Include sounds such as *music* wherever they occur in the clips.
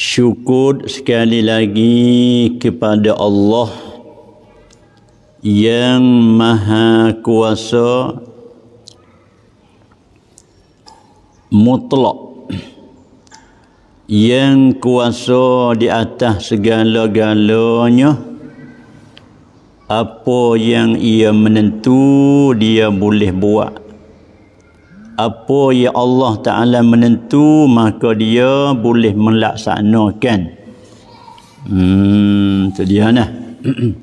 syukur sekali lagi kepada Allah yang maha kuasa mutlak yang kuasa di atas segala-galanya apa yang ia menentu dia boleh buat apa yang Allah Ta'ala menentu maka dia boleh melaksanakan hmm, itu dia nah *clears throat*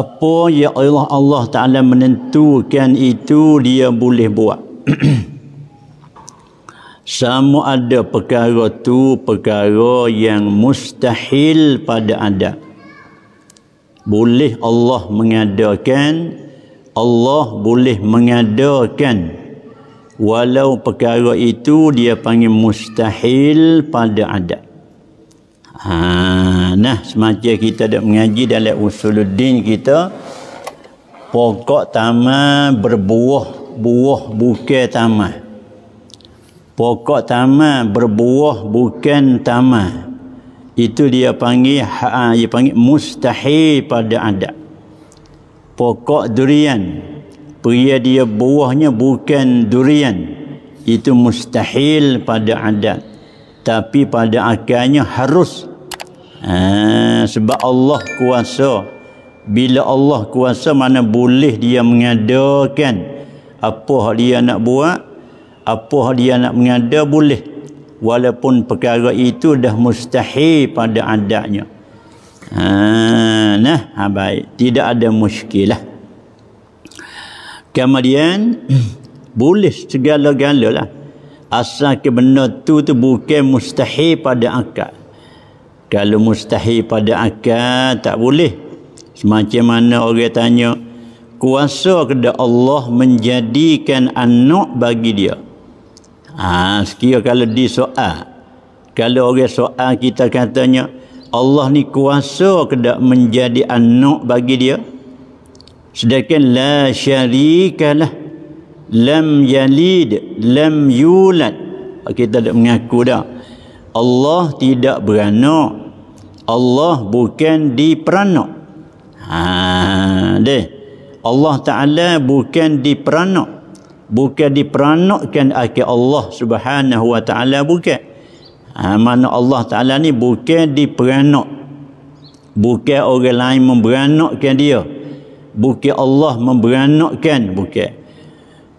apa yang Allah Allah Ta'ala menentukan itu dia boleh buat *clears throat* sama ada perkara tu perkara yang mustahil pada ada boleh Allah mengadakan Allah boleh mengadakan walau perkara itu dia panggil mustahil pada adab. Ha, nah semasa kita dah mengaji dalam usuluddin kita pokok tamah berbuah buah bukan tamah pokok tamah berbuah bukan tamah itu dia panggil ha, dia panggil mustahil pada adab pokok durian pria dia buahnya bukan durian itu mustahil pada adat tapi pada akalnya harus ha, sebab Allah kuasa bila Allah kuasa mana boleh dia mengadakan apa dia nak buat apa dia nak mengada boleh walaupun perkara itu dah mustahil pada adatnya Ha, nah, ha, baik. Tidak ada muskilah. Kemudian, *clears throat* boleh segala-galalah. Asal ke benda tu tu bukan mustahil pada akal. Kalau mustahil pada akal, tak boleh. Semacam mana orang tanya, kuasa kepada Allah menjadikan anak bagi dia. Ah, ha, sekiranya kalau di soal. Kalau orang soal kita katanya, Allah ni kuasa ke tak menjadi anak bagi dia sedangkan la syarikalah lam yalid lam yulad kita tak mengaku dah Allah tidak beranak Allah bukan diperanak ha deh Allah Taala bukan diperanak bukan diperanakkan akhir Allah Subhanahu wa taala bukan Ha, mana Allah Ta'ala ni bukan diperanak. Bukan orang lain memberanakkan dia. Bukan Allah memberanakkan. Bukan.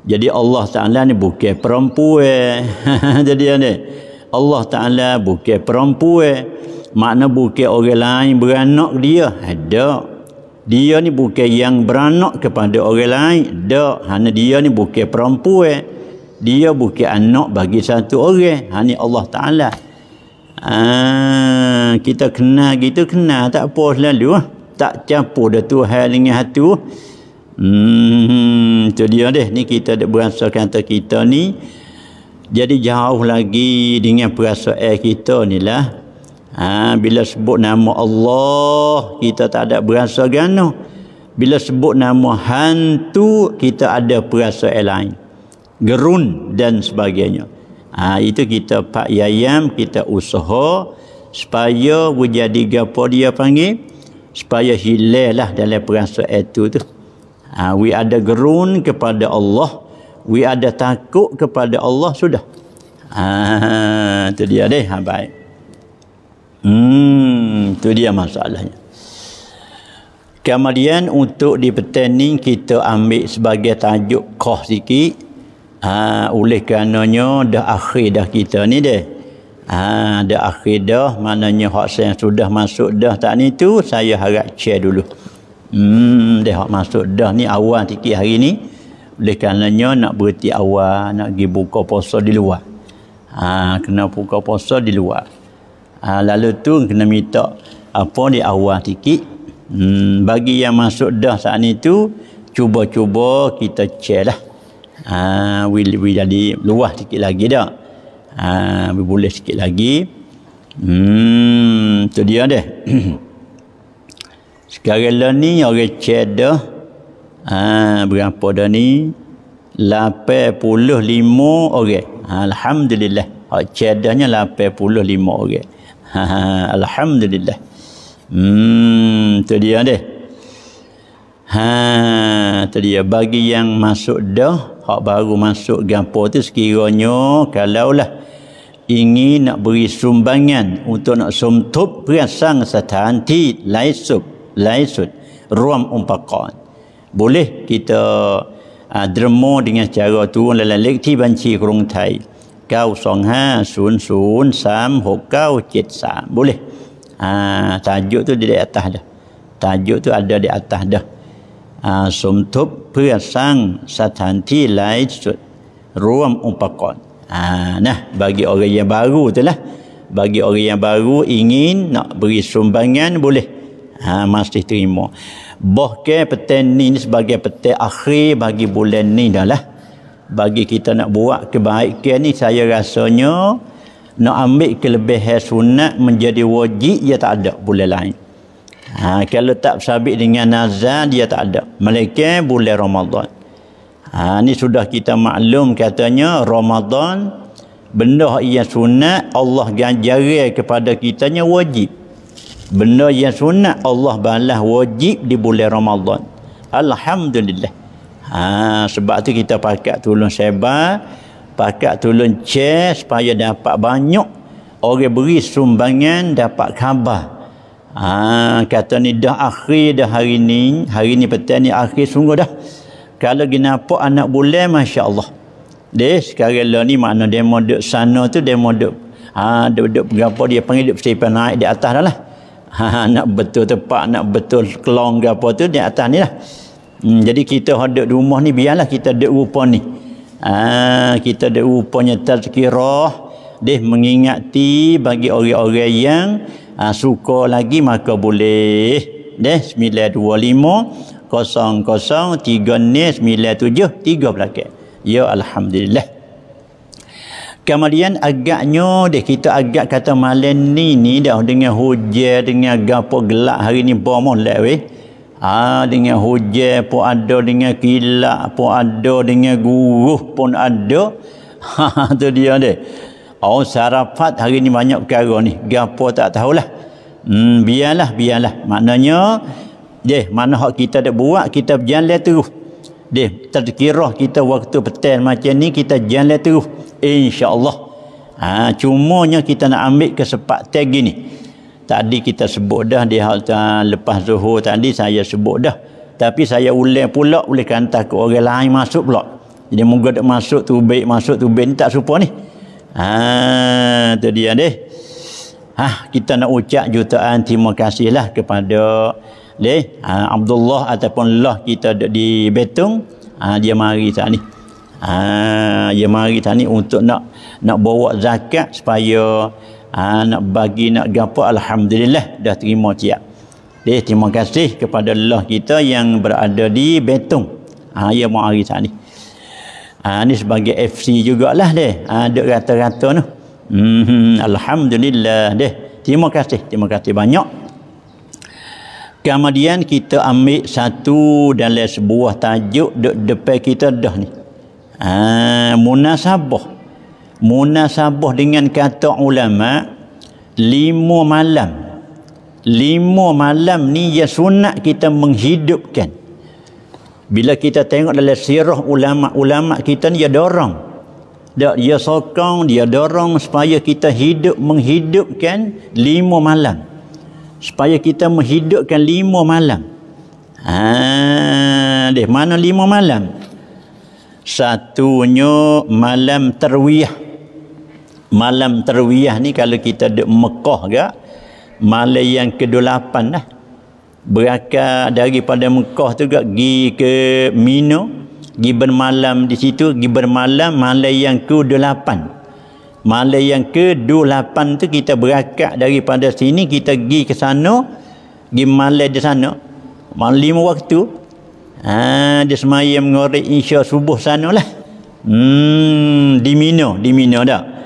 Jadi Allah Ta'ala ni bukan perempuan. *laughs* Jadi ni. Allah Ta'ala bukan perempuan. Makna bukan orang lain beranak dia. Ada. Ha, dia ni bukan yang beranak kepada orang lain. Tak. Hanya dia ni bukan perempuan dia bukan anak bagi satu orang hanya Allah Ta'ala ha, kita kenal kita kenal tak apa selalu ha. tak campur dah tu hal dengan hatu hmm tu dia deh ni kita ada berasa kata kita ni jadi jauh lagi dengan perasaan kita ni lah ha, bila sebut nama Allah kita tak ada berasa gana bila sebut nama hantu kita ada perasaan lain gerun dan sebagainya. Ha, itu kita pak yayam, kita usaha supaya menjadi gapo dia panggil supaya hilalah dalam perasa itu tu. Ha, we ada gerun kepada Allah, we ada takut kepada Allah sudah. Ha, tu dia deh, ha, baik. Hmm, tu dia masalahnya. Kemudian untuk di petani kita ambil sebagai tajuk koh sikit Ha, oleh kerananya dah akhir dah kita ni deh. Ha, dah akhir dah maknanya hak saya sudah masuk dah tak ni tu saya harap share dulu. Hmm deh hak masuk dah ni awal tiki hari ni. Oleh kerananya nak berhenti awal nak pergi buka puasa di luar. Ha, kena buka puasa di luar. Ha, lalu tu kena minta apa di awal tiki? Hmm, bagi yang masuk dah saat ni tu cuba-cuba kita share lah ha, we we jadi luah sikit lagi dah ha, we boleh sikit lagi hmm tu dia deh *clears throat* sekarang lah ni orang cedah ha, berapa dah ni 85 orang okay. ha, Alhamdulillah orang cedahnya 85 orang okay. ha, ha, Alhamdulillah hmm tu dia deh Ha tadi ya bagi yang masuk dah hak baru masuk gapo tu sekiranya kalaulah ingin nak beri sumbangan untuk nak sumtup perasang setan ti laisuk laisut ruam umpakan boleh kita uh, ah, dermo dengan cara turun dalam lekti banci kurung thai 925003693 ha, boleh ah uh, tajuk tu di atas dah tajuk tu ada di atas dah สมทบเพื่อสร้างสถานที่หลายจุดรวมองค์ประกอบนะ ah, ah, bagi orang yang baru tu lah. bagi orang yang baru ingin nak beri sumbangan boleh ah, masih terima bahkan petang ni, sebagai petang akhir bagi bulan ni dah lah. bagi kita nak buat kebaikan ni saya rasanya nak ambil kelebihan sunat menjadi wajib ia ya tak ada bulan lain Ha, kalau tak sabit dengan nazar, dia tak ada. Mereka bulan Ramadan. Ha, ini sudah kita maklum katanya Ramadan benda yang sunat Allah ganjari kepada kita nya wajib. Benda yang sunat Allah balas wajib di bulan Ramadan. Alhamdulillah. Ha, sebab tu kita pakat tolong sebar, pakat tolong cek supaya dapat banyak orang beri sumbangan dapat khabar. Ha, kata ni dah akhir dah hari ni hari ni petang ni akhir sungguh dah kalau kenapa anak bulan Masya Allah dia sekarang lah ni makna dia mau duduk sana tu dia mau duduk ha, duduk, duduk berapa dia panggil duduk setiap naik di atas dah lah ha, ha nak betul tepat nak betul kelong ke apa tu di atas ni lah hmm, jadi kita duduk di rumah ni biarlah kita duduk rupa ni ha, kita duduk rupanya tazkirah dia mengingati bagi orang-orang yang ha, suka lagi maka boleh deh 925 0039973 belakang. Ya alhamdulillah. Kemudian agaknya deh kita agak kata malam ni ni dah dengan hujan dengan gapo gelak hari ni bomoh lah weh. Ha, dengan hujan pun ada dengan kilat pun ada dengan guruh pun ada. *laughs* Ha tu dia dek. Orang oh, sarafat hari ni banyak perkara ni. Gapo tak tahulah. Hmm, biarlah, biarlah. Maknanya, deh, mana hak kita dah buat, kita berjalan terus. Deh, terkira kita waktu petang macam ni, kita jalan terus. InsyaAllah. Ha, cumanya kita nak ambil kesempatan ni. Tadi kita sebut dah di hal lepas zuhur tadi saya sebut dah. Tapi saya ulang pula boleh kan takut orang lain masuk pula. Jadi moga dia masuk tu baik masuk tu baik ni tak serupa ni. Ha tu dia deh. Ha kita nak ucap jutaan terima kasihlah kepada deh ha, Abdullah ataupun Allah kita di Betung ha, dia mari tadi. ni. Ha dia mari tadi ni untuk nak nak bawa zakat supaya ha, nak bagi nak gapo alhamdulillah dah terima tiap. Deh terima kasih kepada Allah kita yang berada di Betung. Ha dia mari tadi ni. Ha, ni sebagai FC jugalah deh. Ha, duk rata-rata tu. Hmm, Alhamdulillah deh. Terima kasih. Terima kasih banyak. Kemudian kita ambil satu dan lain sebuah tajuk duk depan kita dah ni. Ha, munasabah. Munasabah dengan kata ulama lima malam. Lima malam ni ya sunat kita menghidupkan bila kita tengok dalam sirah ulama-ulama kita ni dia dorong dia, dia sokong, dia dorong supaya kita hidup menghidupkan lima malam supaya kita menghidupkan lima malam ha, deh, mana lima malam satunya malam terwiah, malam terwiah ni kalau kita di Mekah ke malam yang ke-8 lah berakal daripada Mekah tu juga pergi ke Mino pergi bermalam di situ pergi bermalam malam yang ke-8 malam yang ke-8 tu kita berakal daripada sini kita pergi ke sana pergi malam di sana malam lima waktu ha, dia semayang mengorek insya subuh sana lah hmm, di Mino di Mino tak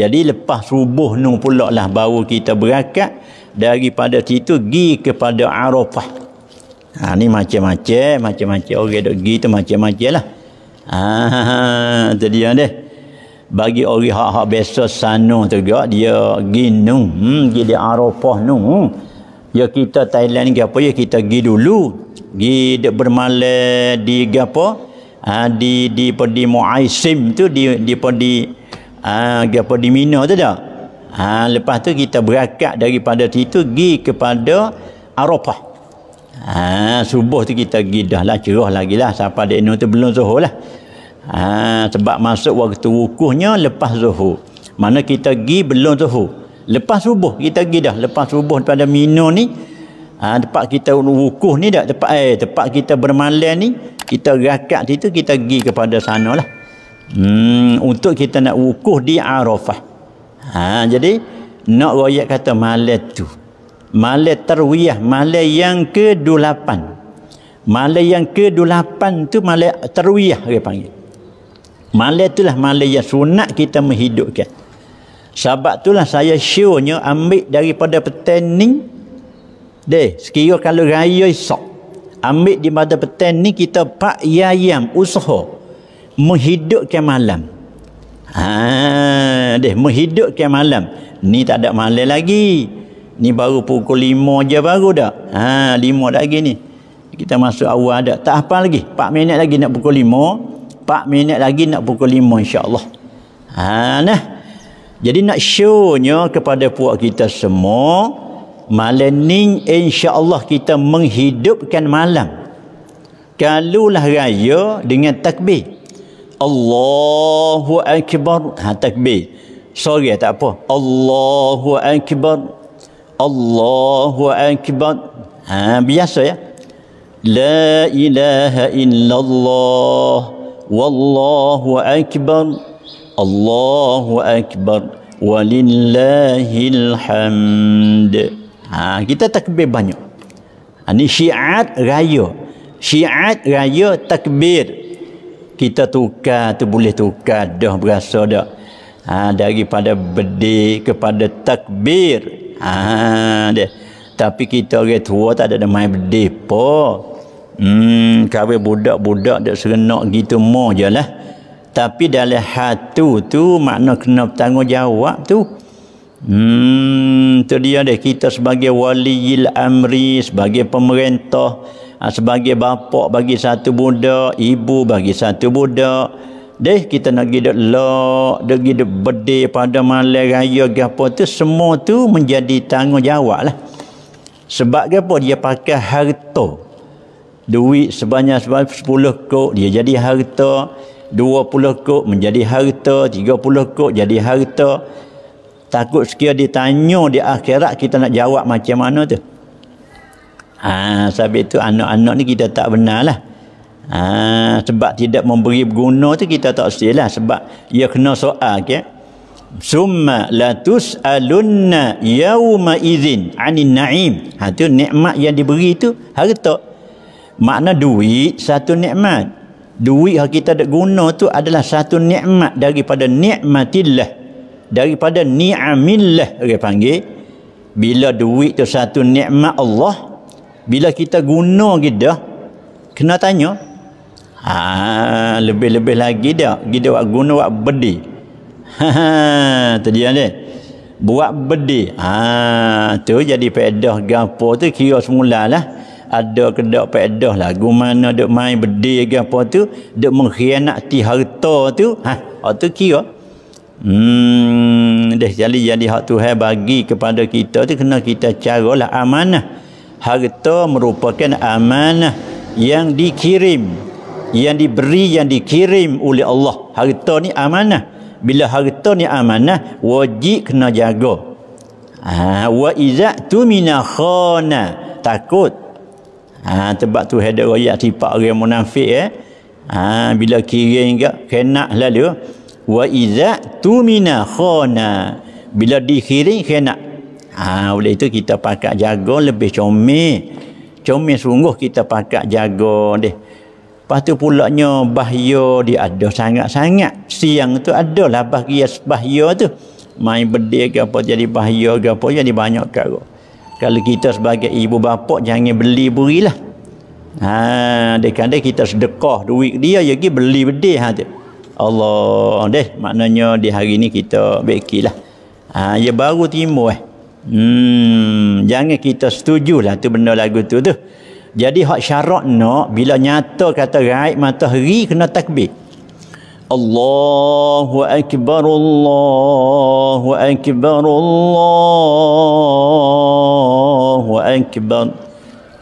jadi lepas subuh ni pula lah baru kita berakal daripada situ gi kepada Arafah. Ha, ni macam-macam, macam-macam. Orang duk pergi tu macam-macam lah. Ha, *laughs* tadi yang dia. Bagi orang hak-hak biasa sana tu juga, dia gi nu. Hmm, pergi di Arafah nu. Ya kita Thailand ni apa ya kita pergi dulu. Gi Pergi bermalam di apa? Ha, di di pergi Muaisim tu di di pergi ah ha, apa di Mina tu tak? Ha, lepas tu kita berakat daripada situ pergi kepada Arafah. Ha, subuh tu kita pergi dah lah cerah lagi lah sampai dia tu belum zuhur lah. Ha, sebab masuk waktu wukuhnya lepas zuhur. Mana kita pergi belum zuhur. Lepas subuh kita pergi dah. Lepas subuh daripada minum ni ha, tempat kita wukuh ni dah tempat eh tempat kita bermalam ni kita rakat situ kita pergi kepada sanalah. Hmm untuk kita nak wukuh di Arafah. Ha, jadi nak royak kata malam tu. Malam tarwiyah, malam yang ke-8. Malam yang ke-8 tu malam tarwiyah dia panggil. Malam itulah malam yang sunat kita menghidupkan. Sebab itulah saya syurnya ambil daripada petaning deh sekiranya kalau raya esok ambil di mata petaning kita pak yayam usaha menghidupkan malam Ha, deh menghidupkan malam. Ni tak ada malam lagi. Ni baru pukul lima je baru dah. Ha, 5 lagi ni. Kita masuk awal dah. Tak apa lagi. 4 minit lagi nak pukul lima. 4 minit lagi nak pukul lima. insya-Allah. Ha, nah. Jadi nak show-nya kepada puak kita semua malam ni insya-Allah kita menghidupkan malam. Kalulah raya dengan takbir. Allahu Akbar ha, takbir sorry tak apa Allahu Akbar Allahu Akbar ha, biasa ya La ilaha illallah Wallahu Akbar Allahu Akbar Walillahil hamd ha, Kita takbir banyak Ini ha, syiat raya Syiat raya takbir kita tukar tu boleh tukar dah berasa dah ha, daripada bedih kepada takbir ha, dia. tapi kita orang tua tak ada main bedih apa hmm, kawin budak-budak dia serenak gitu mo je lah tapi dalam hatu tu makna kena bertanggungjawab tu Hmm, itu dia deh kita sebagai wali amri sebagai pemerintah Ah, sebagai bapak bagi satu budak, ibu bagi satu budak. Deh kita nak gi dak lok, dak gi dak bedi pada malam raya gapo tu semua tu menjadi tanggungjawab lah. Sebab gapo dia pakai harta. Duit sebanyak sebanyak 10 kok dia jadi harta, 20 kok menjadi harta, 30 kok jadi harta. Takut sekiranya ditanya di akhirat kita nak jawab macam mana tu. Ha, sebab itu anak-anak ni kita tak benar lah. Ha, sebab tidak memberi guna tu kita tak setia lah. Sebab ia kena soal ke. Summa latus alunna yawma izin anin na'im. Ha, tu nikmat yang diberi tu harta. Makna duit satu nikmat. Duit yang kita tak guna tu adalah satu nikmat daripada nikmatillah. Daripada ni'amillah. Dia panggil. Bila duit tu satu nikmat Allah bila kita guna gida kena tanya ha lebih-lebih lagi dia gida wak guna wak berdi. ha, ha tadi ni buat berdi. ha tu jadi pedah gapo tu kira semula lah ada kedak pedah lah Mana dok main bedi gapo tu dok mengkhianati harta tu ha, ha tu kira Hmm, dah jadi jadi hak Tuhan bagi kepada kita tu kena kita caralah amanah harta merupakan amanah yang dikirim yang diberi yang dikirim oleh Allah harta ni amanah bila harta ni amanah wajib kena jaga ha, wa iza tumina khana takut ha, sebab tu ada raya tipak orang munafik eh ha, bila kirim ke kena lalu wa iza tumina khana bila dikirim kena Ha, oleh itu kita pakai jago lebih comel. Comel sungguh kita pakai jago deh. Lepas tu pulaknya bahaya dia ada sangat-sangat. Siang tu adalah bahaya bahaya tu. Main bedih ke apa jadi bahaya ke apa jadi banyak kata. Kalau kita sebagai ibu bapa jangan beli berilah. Ha, dekat kita sedekah duit dia ya pergi beli bedih ha tu. Allah deh maknanya di hari ni kita baiklah. Ha ya baru timbul eh. Hmm, jangan kita setuju lah tu benda lagu tu tu. Jadi hak syarat nak bila nyata kata gaib matahari kena takbir. Allahu akbar Allahu akbar Allahu akbar.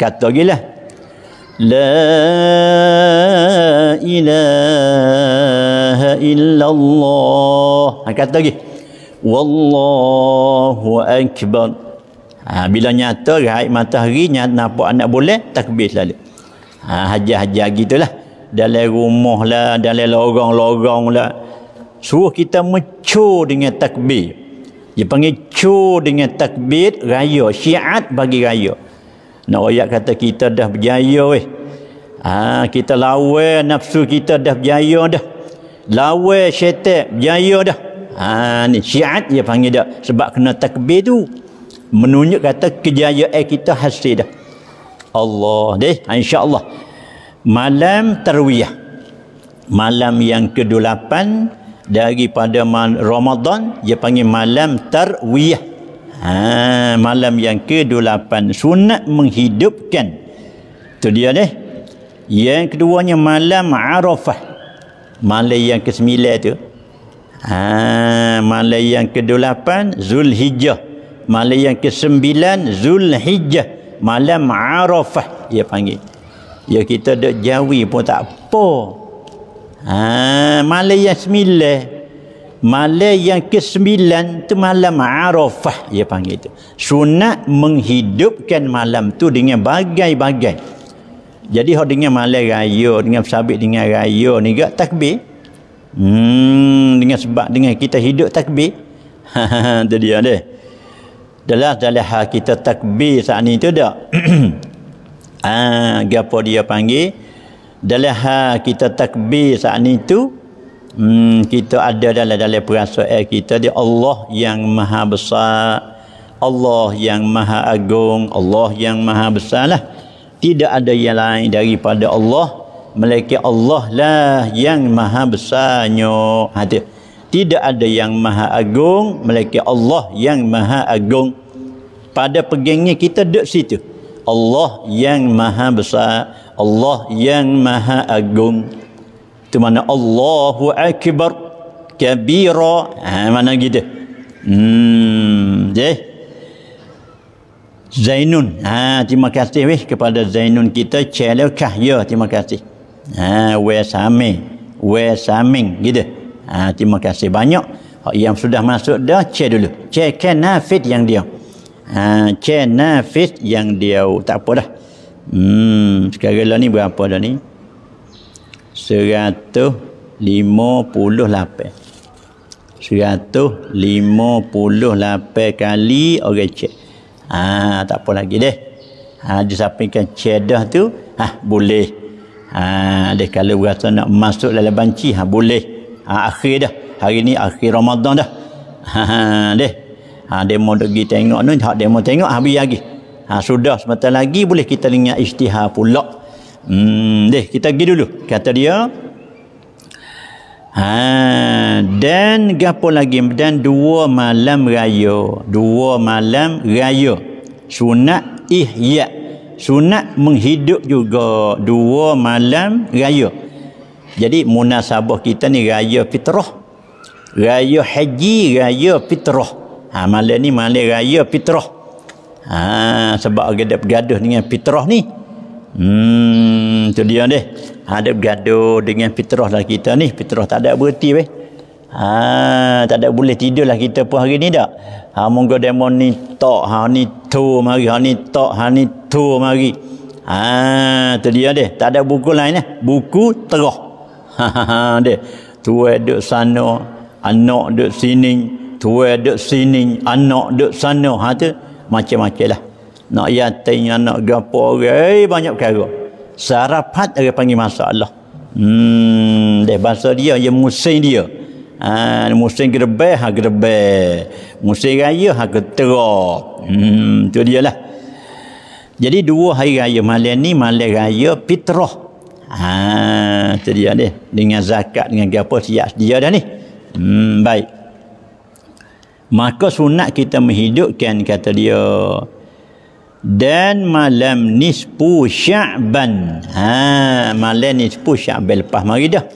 Kata gila. La ilaha illallah. Ha, kata gila. Wallahu akbar. Ha, bila nyata raih matahari nampak anak boleh takbir selalu. Ha, hajah hajar gitulah. Dalam rumah lah, dalam lorong-lorong lah. Suruh kita mencur dengan takbir. Dia panggil cur dengan takbir raya. Syiat bagi raya. Nak rakyat kata kita dah berjaya weh. Ha, kita lawai nafsu kita dah berjaya dah. Lawai syaitan berjaya dah. Ha ni syiat dia panggil dia sebab kena takbir tu menunjuk kata kejayaan kita hasil dah. Allah deh ha, insya-Allah. Malam tarwiyah. Malam yang ke-8 daripada Ramadan dia panggil malam tarwiyah. Ha, malam yang ke-8 sunat menghidupkan tu dia deh yang keduanya malam Arafah malam yang ke-9 tu Ha, malam yang ke-8 Zulhijjah. Malam yang ke-9 Zulhijjah. Malam Arafah dia panggil. Ya kita dak jawi pun tak apa. Ha, malam yang ke-9 Malam yang ke-9 tu malam Arafah dia panggil tu. Sunat menghidupkan malam tu dengan bagai-bagai. Jadi hodinya dengan malam raya, dengan sabit dengan raya ni gak takbir. Hmm, dengan sebab dengan kita hidup takbir. Ha *laughs* dia deh. Dalam dalam hal kita takbir saat ni tu dak. *clears throat* ah, gapo dia panggil? Dalam hal kita takbir saat ni tu Hmm, kita ada dalam dalam perasaan kita dia Allah yang maha besar Allah yang maha agung Allah yang maha besar lah tidak ada yang lain daripada Allah melainkan Allah lah yang maha besarnya. Hati. Tidak ada yang maha agung melainkan Allah yang maha agung. Pada pegangnya kita duduk situ. Allah yang maha besar, Allah yang maha agung. Itu mana Allahu akbar kabira. Ha, mana gitu. Hmm, je. Zainun. Ha, terima kasih weh kepada Zainun kita Celo Kahya. Terima kasih ha we sami we saming gitu ha terima kasih banyak yang sudah masuk dah cek dulu cek nafid yang dia ha cek nafid yang dia oh, tak apa dah hmm sekarang lah ni berapa dah ni 158 158 kali orang cek ha tak apa lagi deh ha dia sampaikan cedah tu ha boleh ha, ada kalau berasa nak masuk dalam banci ha, boleh ha, akhir dah hari ni akhir Ramadan dah ha, ha, deh ha, dia mau pergi tengok ni hak dia mau tengok habis lagi ha, sudah sebentar lagi boleh kita ingat istihar pula hmm, deh kita pergi dulu kata dia Ha, dan gapo lagi dan dua malam raya dua malam raya sunat ihya' sunat menghidup juga dua malam raya. Jadi munasabah kita ni raya fitrah. Raya haji, raya fitrah. Ha, malam ni malam raya fitrah. Ha, sebab ada bergaduh dengan fitrah ni. Hmm, tu dia ni. Ada bergaduh dengan fitrah lah kita ni. Fitrah tak ada berhenti. Eh. Ha, tak ada boleh tidur lah kita pun hari ni tak. Ha, monggo demo ni tak. Ha, ni tu mari ha ni tok ha ni tu mari ha tu dia deh tak ada buku lain eh buku terah ha, ha, ha deh tu ada sana anak duk sini tu ada sini anak duk sana ha tu macam-macam lah nak yatim anak gapo orang eh banyak perkara sarapat dia panggil masalah hmm deh bahasa dia ya musim dia ha musim gerbeh ha gerbeh musim raya hak keterop hmm tu dia lah jadi dua hari raya malam ni malam raya fitrah ha tu dia ni dengan zakat dengan apa siap dia dah ni hmm baik maka sunat kita menghidupkan kata dia dan malam nisfu sya'ban ha malam nisfu sya'ban lepas mari dah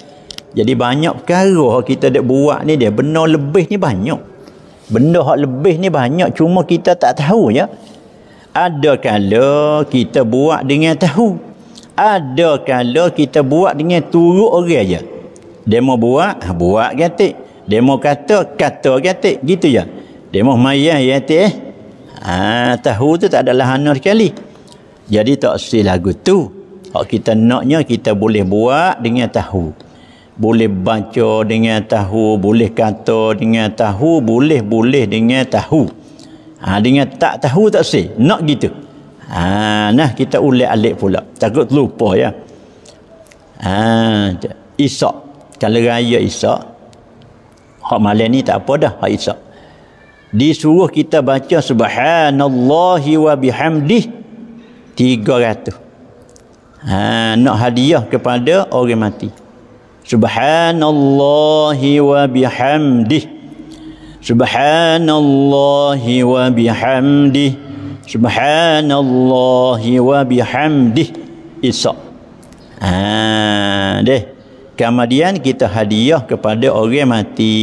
jadi banyak perkara kita dah buat ni dia benar lebih ni banyak benda hak lebih ni banyak cuma kita tak tahu ya ada kala kita buat dengan tahu ada kala kita buat dengan turut orang okay aja demo buat buat gatik demo kata kata gatik gitu ya demo mayah ya teh eh? ha, tahu tu tak ada lahana sekali jadi tak lagu tu hak kita naknya kita boleh buat dengan tahu boleh baca dengan tahu boleh kata dengan tahu boleh boleh dengan tahu ha, dengan tak tahu tak sih nak gitu ha, nah kita ulik alik pula takut lupa ya ha, isok. kalau raya isok. hak malam ni tak apa dah hak isak disuruh kita baca Subhanallah wa bihamdih tiga ratus. ha, nak hadiah kepada orang mati Subhanallah wa bihamdih Subhanallah wa bihamdih Subhanallah wa bihamdih Isa Ha deh kemudian kita hadiah kepada orang mati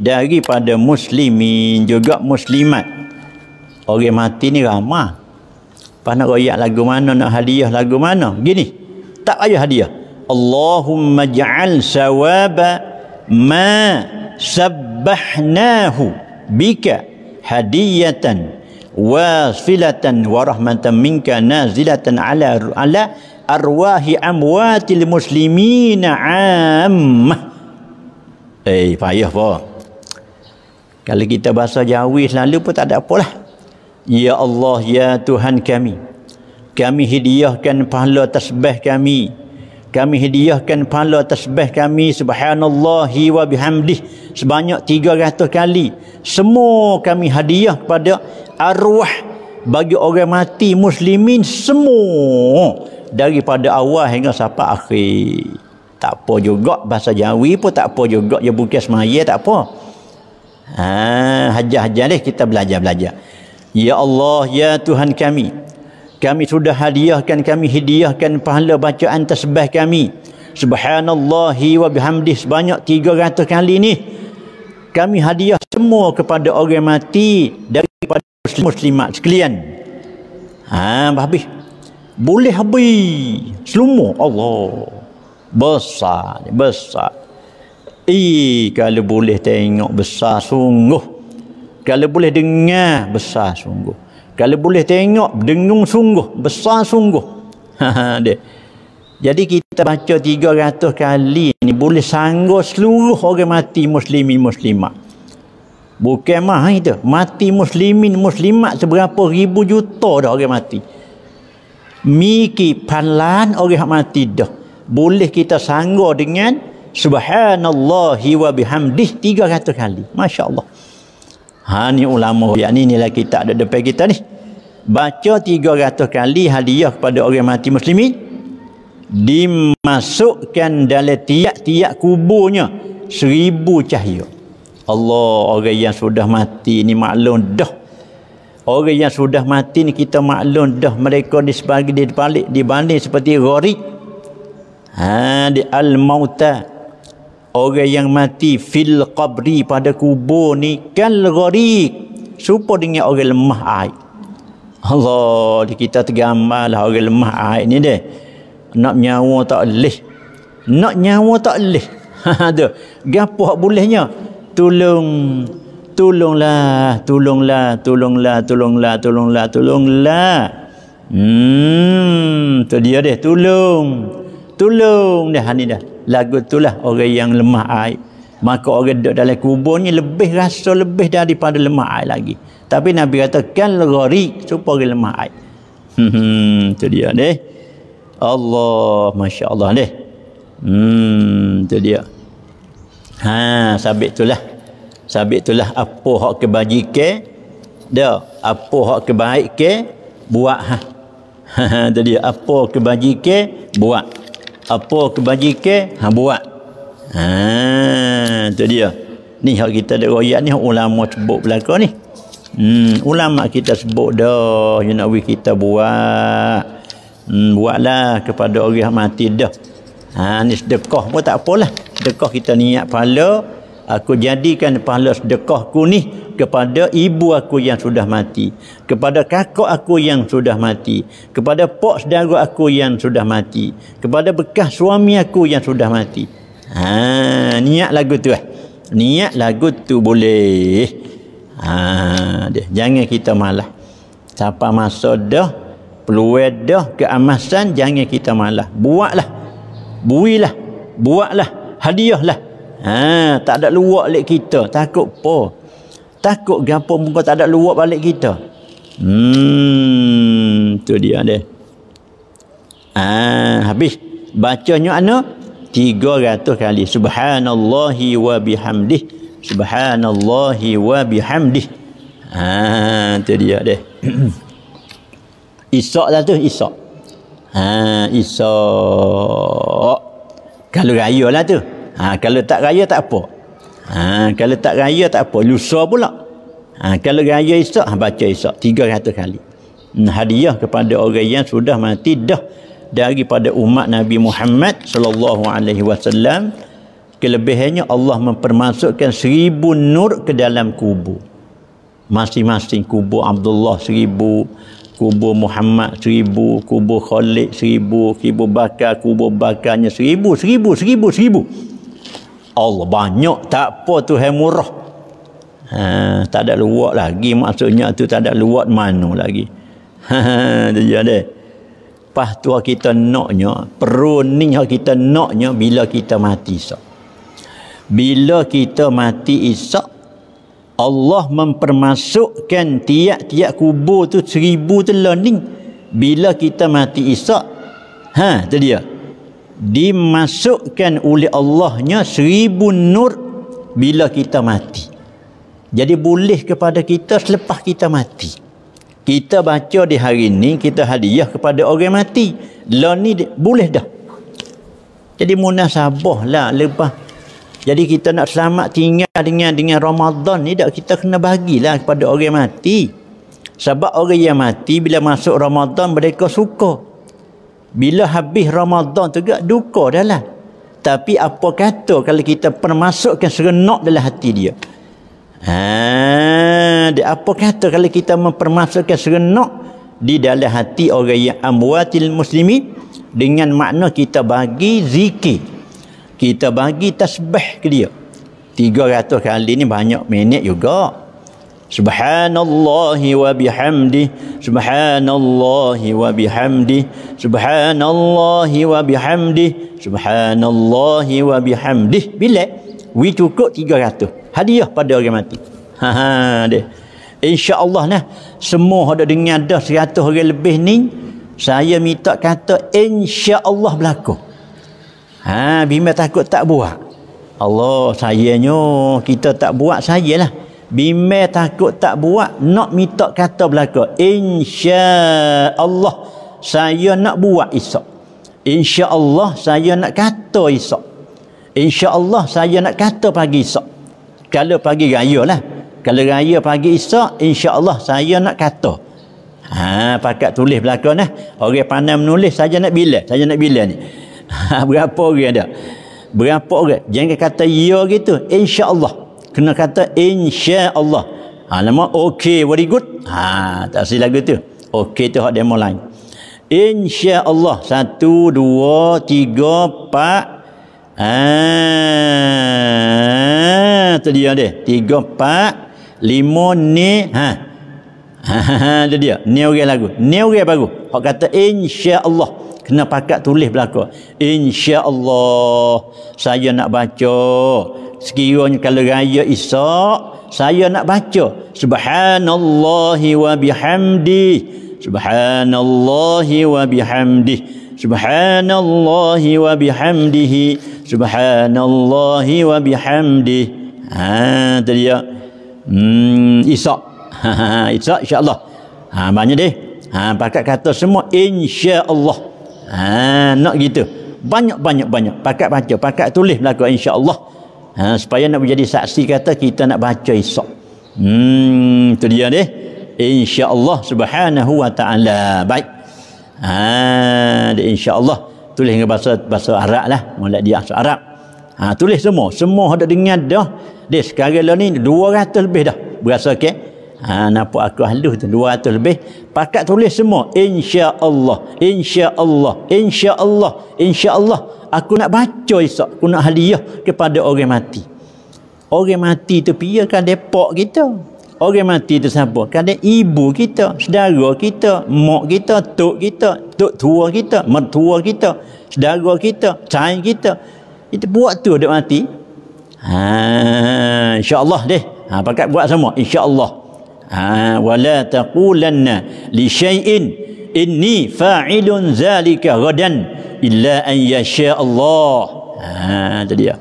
daripada muslimin juga muslimat orang mati ni ramah Pernah royak lagu mana nak hadiah lagu mana gini tak payah hadiah Allahumma ja'al sawaba ma sabbahnahu bika hadiyatan wasilatan wa rahmatan minka nazilatan ala ala arwahi amwatil muslimin am eh hey, payah apa kalau kita bahasa jawi selalu pun tak ada apalah ya Allah ya Tuhan kami kami hidiahkan pahala tasbih kami kami hadiahkan pahala tasbih kami subhanallah wa bihamdih sebanyak 300 kali semua kami hadiah pada arwah bagi orang mati muslimin semua daripada awal hingga sampai akhir tak apa juga bahasa jawi pun tak apa juga je ya, bukan semaya tak apa ha hajah-hajah kita belajar-belajar ya Allah ya Tuhan kami kami sudah hadiahkan kami hidiahkan pahala bacaan tasbih kami subhanallahi wa bihamdih sebanyak 300 kali ni kami hadiah semua kepada orang mati daripada muslim muslimat sekalian ha habis boleh habis selumur Allah besar besar Ih, eh, kalau boleh tengok besar sungguh kalau boleh dengar besar sungguh kalau boleh tengok dengung sungguh besar sungguh *laughs* dia jadi kita baca 300 kali ni boleh sanggup seluruh orang mati muslimin muslimat bukan mah itu mati muslimin muslimat seberapa ribu juta dah orang mati miki panlan orang mati dah boleh kita sanggup dengan subhanallah wa bihamdih 300 kali masya-Allah Ha ni ulama yang ni nilai kita ada depan kita ni. Baca 300 kali hadiah kepada orang mati muslimin dimasukkan dalam tiap-tiap kuburnya seribu cahaya. Allah orang yang sudah mati ni maklum dah. Orang yang sudah mati ni kita maklum dah mereka ni sebagai di balik dibanding seperti gharib. Ha di al-mautah orang yang mati fil qabri pada kubur ni kal gharik serupa dengan orang lemah air Allah kita tergambar orang lemah air ni deh nak nyawa tak leh nak nyawa tak leh *laughs* ada gapo hak bolehnya tolong tolonglah tolonglah tolonglah tolonglah tolonglah tolonglah hmm tu dia deh tolong tolong dah ha ni dah lagu itulah orang yang lemah air maka orang duduk dalam kubur ni lebih rasa lebih daripada lemah air lagi tapi Nabi kata kan lori supaya orang lemah air hmm, dia ni Allah Masya Allah ni hmm, tu dia ha sabit itulah sabit itulah apa hak ke, dia apa hak kebaik ke, buat ha jadi *laughs* apa ke, buat apa kebajikan ha buat ha tu dia ni hak kita dak royak ni ulama sebut belaka ni hmm ulama kita sebut dah you nak kita buat hmm, buatlah kepada orang yang mati dah ha ni sedekah pun tak apalah sedekah kita niat pahala aku jadikan pahala sedekahku ni kepada ibu aku yang sudah mati kepada kakak aku yang sudah mati kepada pak saudara aku yang sudah mati kepada bekas suami aku yang sudah mati ha niat lagu tu eh niat lagu tu boleh ha deh jangan kita malah siapa masa dah peluang dah keamasan jangan kita malah buatlah builah buatlah hadiahlah ha tak ada luak lek kita takut apa Takut gapo muka tak ada luak balik kita. Hmm, tu dia deh. Ah, habis. Bacanya ana 300 kali. Subhanallahi wa bihamdih. Subhanallahi wa bihamdih. Ah, tu dia deh. isak lah tu, isak. Ah, isak. Kalau raya lah tu. Ah, kalau tak raya tak apa. Ha, kalau tak raya tak apa, lusa pula. Ha, kalau raya esok, ha, baca esok ratus kali. Hmm, hadiah kepada orang yang sudah mati dah daripada umat Nabi Muhammad sallallahu alaihi wasallam kelebihannya Allah mempermasukkan seribu nur ke dalam kubur masing-masing kubur Abdullah seribu kubur Muhammad seribu kubur Khalid seribu kubur Bakar kubur Bakarnya seribu seribu seribu seribu, seribu. Allah banyak tak apa tu hai murah ha, tak ada luak lagi maksudnya tu tak ada luak mana lagi ha, ha, dia pas tu kita naknya perlu ni kita naknya bila kita mati isak bila kita mati isak Allah mempermasukkan tiap-tiap kubur tu seribu telah ni bila kita mati isak ha tu dia dimasukkan oleh Allahnya seribu nur bila kita mati. Jadi boleh kepada kita selepas kita mati. Kita baca di hari ini, kita hadiah kepada orang mati. Lah ni boleh dah. Jadi munasabah lah lepas. Jadi kita nak selamat tinggal dengan dengan Ramadan ni, kita kena bagilah kepada orang mati. Sebab orang yang mati bila masuk Ramadan mereka suka. Bila habis Ramadan tu juga duka dalam. Tapi apa kata kalau kita permasukkan serenak dalam hati dia? Ha, dia apa kata kalau kita mempermasukkan serenak di dalam hati orang yang amwatil Muslimi dengan makna kita bagi zikir. Kita bagi tasbih ke dia. 300 kali ni banyak minit juga. Subhanallah wa bihamdi Subhanallah wa bihamdi Subhanallah wa bihamdi Subhanallah wa bihamdi Bila? We cukup 300 Hadiah pada orang mati Haha dia ha, InsyaAllah nah Semua ada dengan dah seratus orang lebih ni Saya minta kata InsyaAllah berlaku Ha, bima takut tak buat Allah sayangnya kita tak buat sayalah bimbang takut tak buat nak minta kata belaka insya Allah saya nak buat esok insya Allah saya nak kata esok insya Allah saya nak kata pagi esok kalau pagi raya lah kalau raya pagi esok insya Allah saya nak kata Ha, pakat tulis belakang lah. Orang pandai menulis, saja nak bila. Saja nak bila ni. *laughs* Ha, berapa orang ada? Berapa orang? Jangan kata ya gitu. InsyaAllah kena kata insya Allah ha, nama okay very good ha, tak silap lagu tu okay tu hak demo lain insya Allah satu dua tiga empat ha, tu dia dia tiga empat lima ni ha. ha, ha, ha tu dia ni orang lagu ni orang baru hak kata insya Allah kena pakat tulis belakang insya Allah saya nak baca sekiranya kalau raya Isa' saya nak baca Subhanallah wa bihamdi subhanallahi wa bihamdi Subhanallah wa bihamdihi subhanallahi wa bihamdi ha tu dia hmm isa ha, *laughs* insyaallah ha banyak deh ha pakat kata semua insyaallah ha nak gitu banyak banyak banyak pakat baca pakat tulis berlaku insyaallah ha, supaya nak menjadi saksi kata kita nak baca esok hmm, itu dia deh insyaAllah subhanahu wa ta'ala baik ha, insya Allah, tulis dengan bahasa bahasa Arab lah mula dia bahasa Arab ha, tulis semua semua ada dengar dah dia sekarang lah ni 200 lebih dah berasa okay? ha, napa aku halus tu dua tu lebih pakat tulis semua insya Allah insya Allah insya Allah insya Allah aku nak baca esok aku nak hadiah kepada orang mati orang mati tu piakan depok kita orang mati tu siapa dia ibu kita saudara kita mak kita tok kita tok tua kita mertua kita saudara kita cahaya kita itu buat tu dia mati Ha insya-Allah deh. Ha pakat buat semua insya-Allah. ولا تقولن لشيء إني فاعل ذلك غدا إلا أن يشاء الله هذا itu dia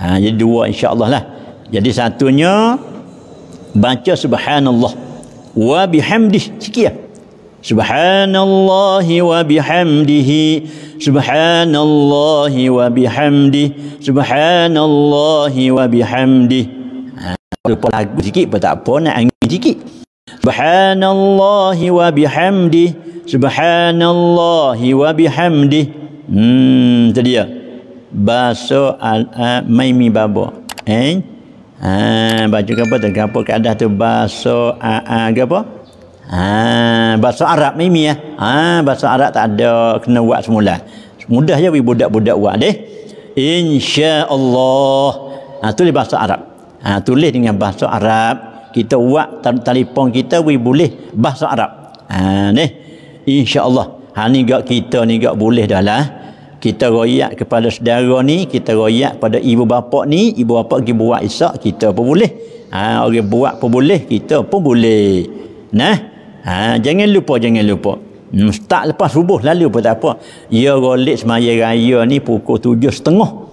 ha, jadi dua insyaAllah lah jadi satunya baca subhanallah wa bihamdih sikit subhanallah wa bihamdihi subhanallah wa bihamdih subhanallah wa bihamdih lupa lagu sikit pun tak apa nak angin sikit subhanallahi wa bihamdi subhanallahi wa bihamdi hmm tu dia baso al maimi babo eh ha baca apa tu apa keadaan tu baso a a apa ha bahasa arab maimi ya ha bahasa arab tak ada kena buat semula mudah je ya, budak-budak buat deh Allah, ha tu bahasa arab ha, tulis dengan bahasa Arab kita buat tel- telefon kita we boleh bahasa Arab ha, ni Allah. ha, ni gak kita ni gak boleh dah lah kita royak kepada saudara ni kita royak pada ibu bapa ni ibu bapa pergi buat isak kita pun boleh ha, orang buat pun boleh kita pun boleh nah ha, jangan lupa jangan lupa Hmm, start lepas subuh lalu pun tak apa. Ya golik semaya raya ni pukul tujuh setengah.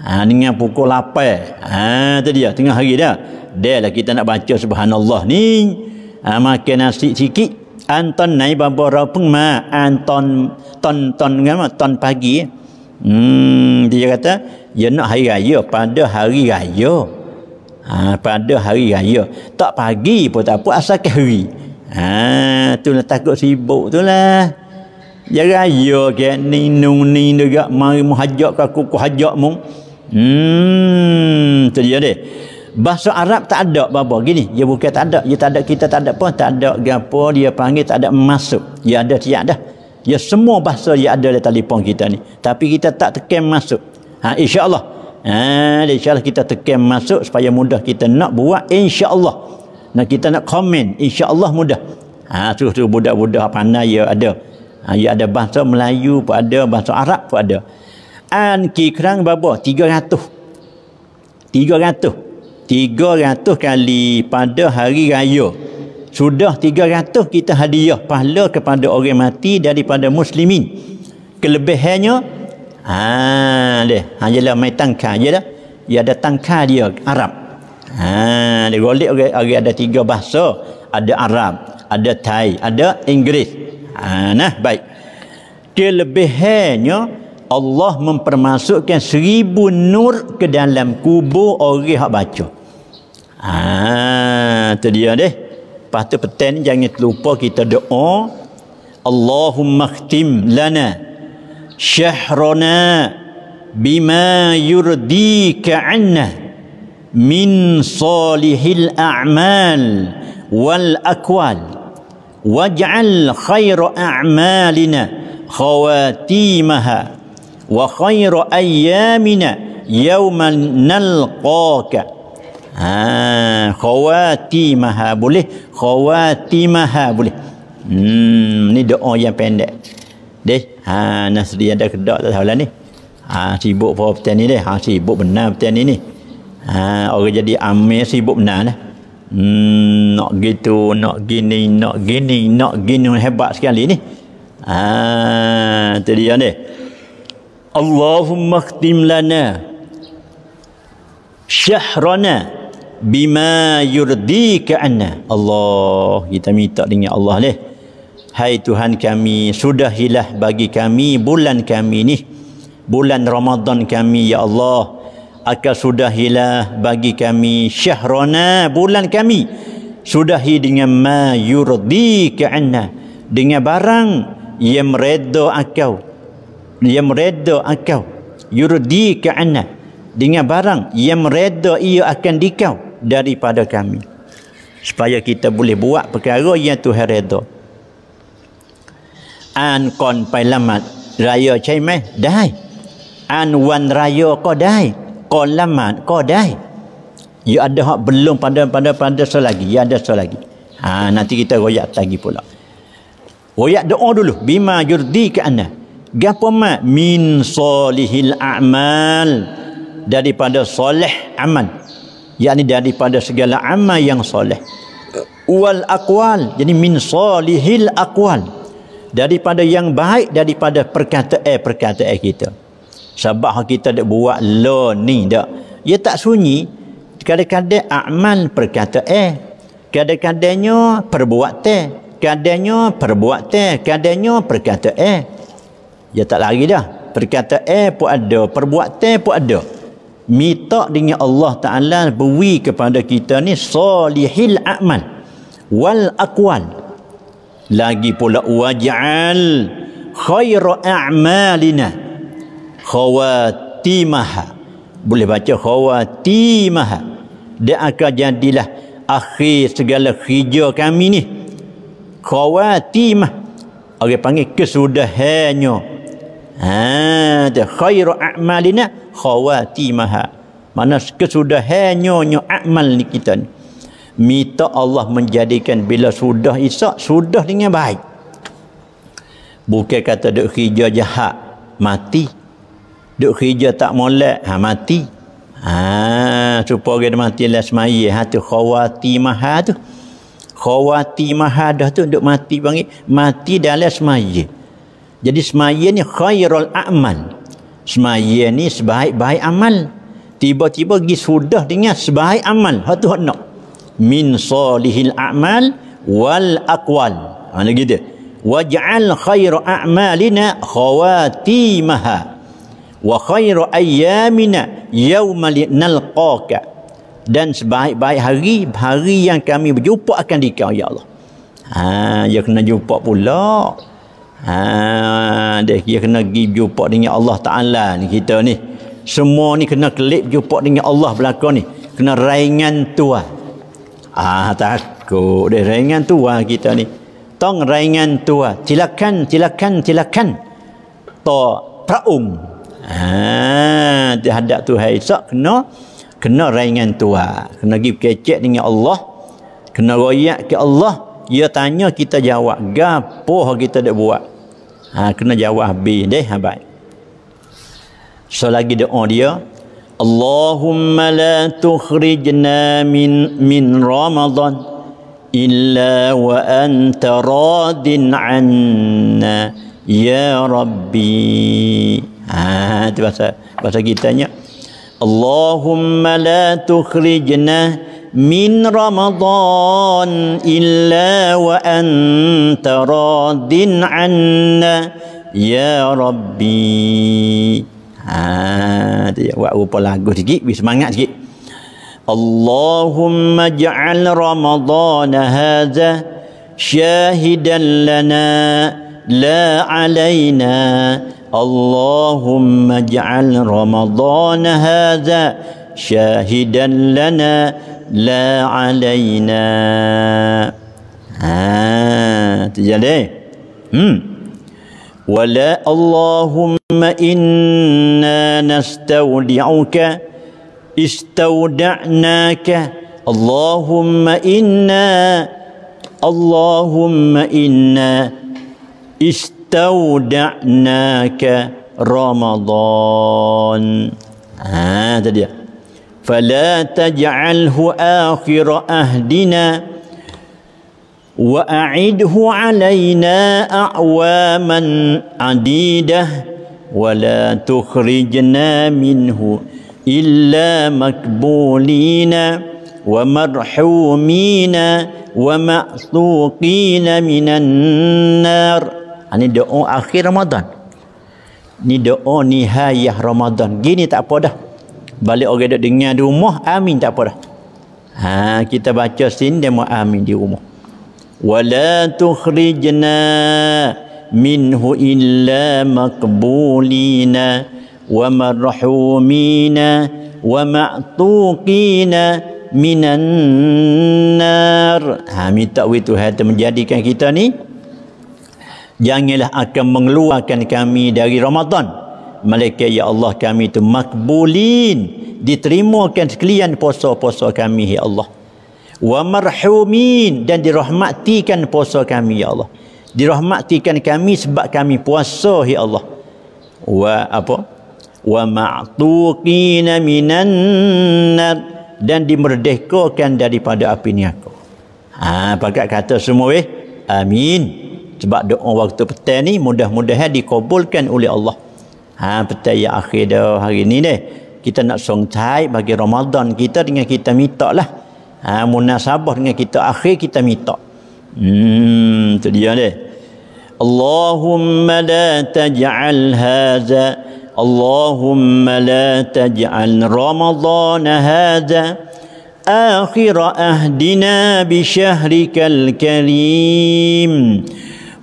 Ha ni dengan pukul 8. Ha tu dia tengah hari dah. Dah lah kita nak baca subhanallah ni. Ha makan nasi sikit. Anton naik bambu rapung ma. Anton ton ton ton, ton, ton pagi. Hmm dia kata ya nak hari raya pada hari raya. Ha pada hari raya. Tak pagi pun tak apa asal ke hari. Ha tu lah takut sibuk tu lah. Ya raya ke ni nung ni juga mari muhajjak ke aku ku hajak mung. Hmm. Hmm, tu dia ni. Bahasa Arab tak ada apa-apa gini. Dia bukan tak ada, dia tak ada kita tak ada pun tak ada gapo dia panggil tak ada masuk. Dia ada tiada dah. Ya semua bahasa dia ada dalam telefon kita ni. Tapi kita tak tekan masuk. Ha insya-Allah. Ha insya-Allah kita tekan masuk supaya mudah kita nak buat insya-Allah. Nak kita nak komen insya-Allah mudah. Ha tu tu budak-budak pandai ya ada. Ha ya ada bahasa Melayu pun ada, bahasa Arab pun ada. An kirang berapa? 300. tiga 300 kali pada hari raya. Sudah tiga 300 kita hadiah pahala kepada orang mati daripada muslimin. Kelebihannya ha leh, hanyalah mai tangka je dah. Ya ada tangka dia Arab. Ha dia golek orang, orang ada tiga bahasa, ada Arab, ada Thai, ada Inggeris. Ha nah baik. Kelebihannya Allah mempermasukkan seribu nur ke dalam kubur orang yang baca. Ah, ha, itu dia deh. Lepas tu petang ni jangan terlupa kita doa. Allahumma khtim lana syahrana bima yurdika anna min salihil a'mal wal akwal waj'al khaira a'malina khawatimaha wa khairu ayyamina yauman nalqaka ha khawatimah boleh khawatimah boleh hmm ni doa yang pendek deh ha nasri ada kedak tak tahulah ni ha sibuk apa petang ni deh ha sibuk benar petang ni ni ha orang jadi amir sibuk benar lah hmm nak gitu nak gini nak gini nak gini hebat sekali ni ha tadi yang ni Allahumma khtim lana syahrana bima yurdika anna Allah kita minta dengan Allah leh hai tuhan kami hilah bagi kami bulan kami ni bulan Ramadan kami ya Allah akan hilah bagi kami syahrana bulan kami sudahi dengan ma yurdika anna dengan barang yang meredo akau yang mereda akau ke anna dengan barang yang mereda ia akan dikau daripada kami supaya kita boleh buat perkara yang Tuhan reda an kon pailamat raya cai mai dai an wan raya ko dai kon lamat ko dai ya ada hak belum pada pada pada selagi ya ada selagi ha nanti kita royak lagi pula royak doa dulu bima yurdika anna gapo mak min solihil amal daripada soleh amal yakni daripada segala amal yang soleh wal aqwal jadi min solihil aqwal daripada yang baik daripada perkataan eh, perkataan kita sebab kita dak buat la ni dak ia tak sunyi kadang-kadang aman perkataan eh. kadang-kadangnya perbuatan kadangnya perbuatan kadangnya perkataan eh. Ya tak lari dah. Perkata eh pun ada, perbuatan pun ada. Minta dengan Allah Ta'ala beri kepada kita ni salihil a'mal wal aqwal. Lagi pula waj'al khairu a'malina khawatimah. Boleh baca khawatimah. Dia akan jadilah akhir segala khijau kami ni. Khawatimah. Orang panggil kesudahannya. Ha, khairu a'malina khawatimaha. Mana kesudahannya nyo amal ni kita ni. Minta Allah menjadikan bila sudah isak, sudah dengan baik. Bukan kata duk hija jahat, mati. Duk hija tak molek, ha, mati. Ha, supaya dia mati lepas semaya. Ha, tu khawatimaha tu. Khawatimaha dah tu duk mati bangi Mati dalam semaya. Ha, jadi semaya ni khairul amal. Semaya ni sebaik-baik amal. Tiba-tiba pergi sudah dengan sebaik amal. Hatu hat nak. Min salihil amal wal akwal. Mana ha, gitu? Waj'al khairu a'malina khawatimaha. Wa khairu ayyamina yawma nalqaka. Dan sebaik-baik hari, hari yang kami berjumpa akan dikau, Ya Allah. Ha, ya kena jumpa pula. Ha, dia, dia kena pergi jumpa dengan Allah Ta'ala ni kita ni. Semua ni kena kelip jumpa dengan Allah belakang ni. Kena raingan tua. Ah ha, takut dia raingan tua kita ni. Tong raingan tua. Silakan, silakan, silakan. To praung. Ha, dihadap Tuhan Isak kena kena raingan tua. Kena pergi kecek dengan Allah. Kena royak ke Allah. Ia tanya kita jawab. Gapoh kita dah buat. Ha, kena jawab B deh habaib. So lagi doa oh, dia Allahumma la tukhrijna min min Ramadan illa wa anta radin anna ya rabbi. Ha tu bahasa bahasa kitanya. Allahumma la tukhrijna من رمضان إلا وأنت راد عنا يا ربي وأوبا لغو سكيت بسمعت سكيت اللهم اجعل رمضان هذا شاهدا لنا لا علينا اللهم اجعل رمضان هذا شاهدا لنا la alaina ha terjadi hmm wala allahumma inna nastaudi'uka istaudanaka allahumma inna allahumma inna istaudanaka ramadan ha tadi dia فلا تجعله آخر أهدنا وأعده علينا أعواما عديدة ولا تخرجنا منه إلا مكبولين ومرحومين ومأسوقين من النار Ini doa akhir Ramadan. Ini doa nihayah Ramadan. Gini tak apa dah balik orang dok dengar di rumah amin tak apa dah ha kita baca sin dia mau amin di rumah wala tukhrijna minhu illa maqbulina wa marhumina wa ma'tuqina minan nar ha minta we tuhan menjadikan kita ni janganlah akan mengeluarkan kami dari Ramadan Malaikat ya Allah kami itu makbulin diterimakan sekalian puasa-puasa kami ya Allah wa marhumin dan dirahmatikan puasa kami ya Allah dirahmatikan kami sebab kami puasa ya Allah wa apa wa ma'tuqin minan dan dimerdekakan daripada api neraka ha pakat kata semua eh amin sebab doa waktu petang ni mudah-mudahan dikabulkan oleh Allah Ha petai yang akhir dah hari ni deh. Kita nak songcai bagi Ramadan kita dengan kita minta lah. Ha munasabah dengan kita akhir kita minta. Hmm tu dia deh. Allahumma la taj'al hadza Allahumma la taj'al Ramadan hadza آخر أهدنا بشهرك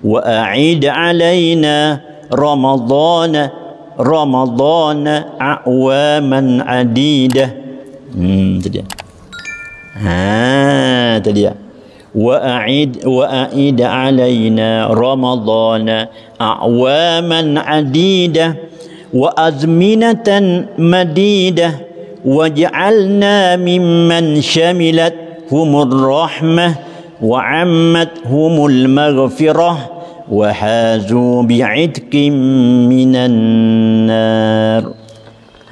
Wa a'id علينا رمضان رمضان أعواما عديدة تدي ها تدي وأعيد وأعيد علينا رمضان أعواما عديدة وأزمنة مديدة واجعلنا ممن شملت هم الرحمة وعمتهم المغفرة وحازوا بعتق من النار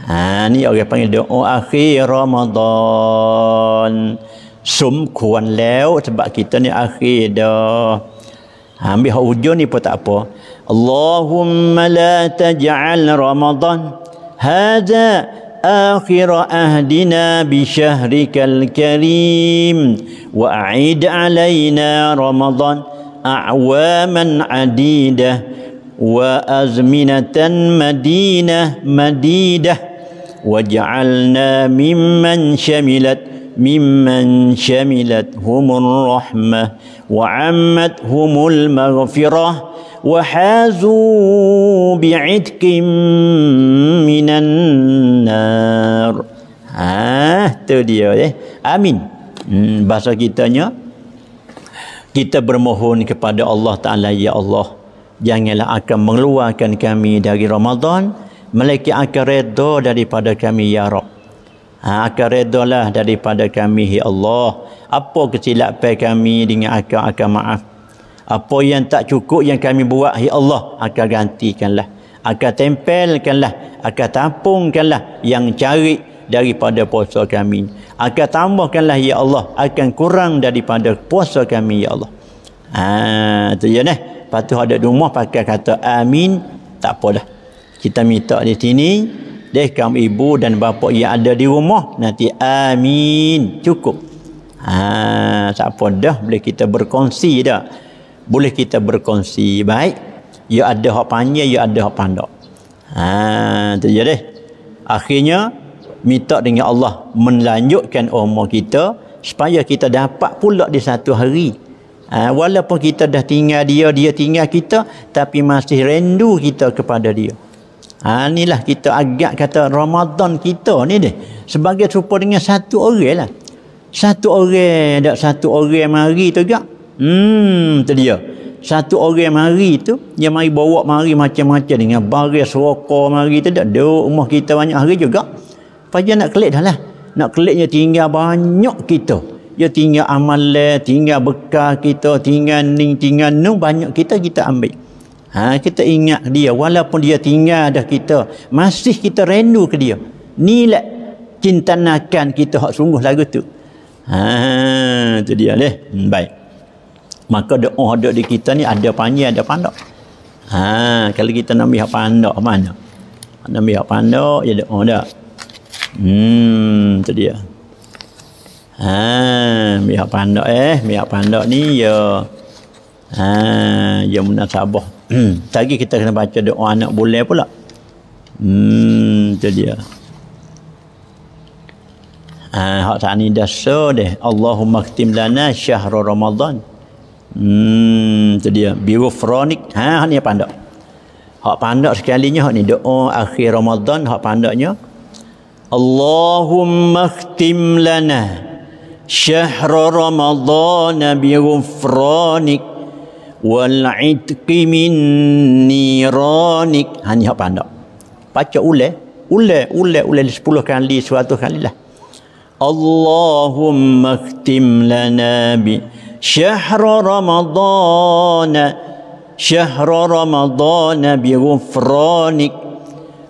ha, ini orang panggil doa akhir Ramadan sum kuan lew sebab kita ni akhir dah ha, ambil hujung ni pun tak apa Allahumma la taj'al Ramadan hadha آخر أهدنا بشهرك Wa وأعيد علينا Ramadan. أعواما عديدة وأزمنة مدينة مديدة وجعلنا ممن شملت ممن شملتهم الرحمة وعمتهم المغفرة وحازوا بعتق من النار. Ah, آه، ha, tu dia eh. Amin. Hmm, bahasa kitanya kita bermohon kepada Allah Ta'ala, Ya Allah, janganlah akan mengeluarkan kami dari Ramadan, meleki akan redha daripada kami, Ya Rab. Ha, akan redalah daripada kami, Ya Allah. Apa kesilapan kami dengan akan akan maaf. Apa yang tak cukup yang kami buat, Ya Allah, akan gantikanlah. Akan tempelkanlah, akan tampungkanlah yang cari daripada puasa kami. Akan tambahkanlah ya Allah, akan kurang daripada puasa kami ya Allah. Ha, tu je neh. Patu ada rumah pakai kata amin, tak apalah. Kita minta di sini deh kaum ibu dan bapa yang ada di rumah nanti amin cukup. Ha, tak apa dah boleh kita berkongsi dah. Boleh kita berkongsi baik. Ya ada hak panjang, ya ada hak pandak. Ha, tu je deh. Akhirnya minta dengan Allah melanjutkan umur kita supaya kita dapat pula di satu hari ha, walaupun kita dah tinggal dia dia tinggal kita tapi masih rendu kita kepada dia ha, inilah kita agak kata Ramadan kita ni deh sebagai serupa dengan satu orang lah satu orang dak satu orang mari tu juga hmm tu dia satu orang mari tu dia mari bawa mari macam-macam dengan baris rokok mari tu dak duk rumah kita banyak hari juga Pajar nak kelik dah lah. Nak keliknya tinggal banyak kita. Ya tinggal amalan, tinggal bekal kita, tinggal ni, tinggal nu banyak kita kita ambil. Ha, kita ingat dia walaupun dia tinggal dah kita, masih kita rendu ke dia. Ni lah cinta nakan kita hak sungguh lagu tu. Ha, tu dia leh. Hmm, baik. Maka doa doa di kita ni ada panjang, ada pandok. Ha, kalau kita nak ambil hak pandok mana? Nak ambil hak pandok, ya doa dah. Hmm, tu dia. Ha, miak pandak eh, miak pandak ni ya. Ha, ya mun Sabah. Hmm, tadi kita kena baca doa anak boleh pula. Hmm, tu dia. Ha, hak tani dasa deh. Allahumma khtim lana syahrul Ramadan. Hmm, tu dia. Biwafronik. Ha, ni pandak. Hak pandak sekalinya hak ni doa akhir Ramadan hak pandaknya. Allahumma ikhtim lana شهر رمضان بغفرانك والعتق من نيرانك هني هبا عندك بقى أوله أوله أوله أوله لسبولة كان لي سواته كان لله اللهم اختم لنا بشهر رمضان شهر رمضان بغفرانك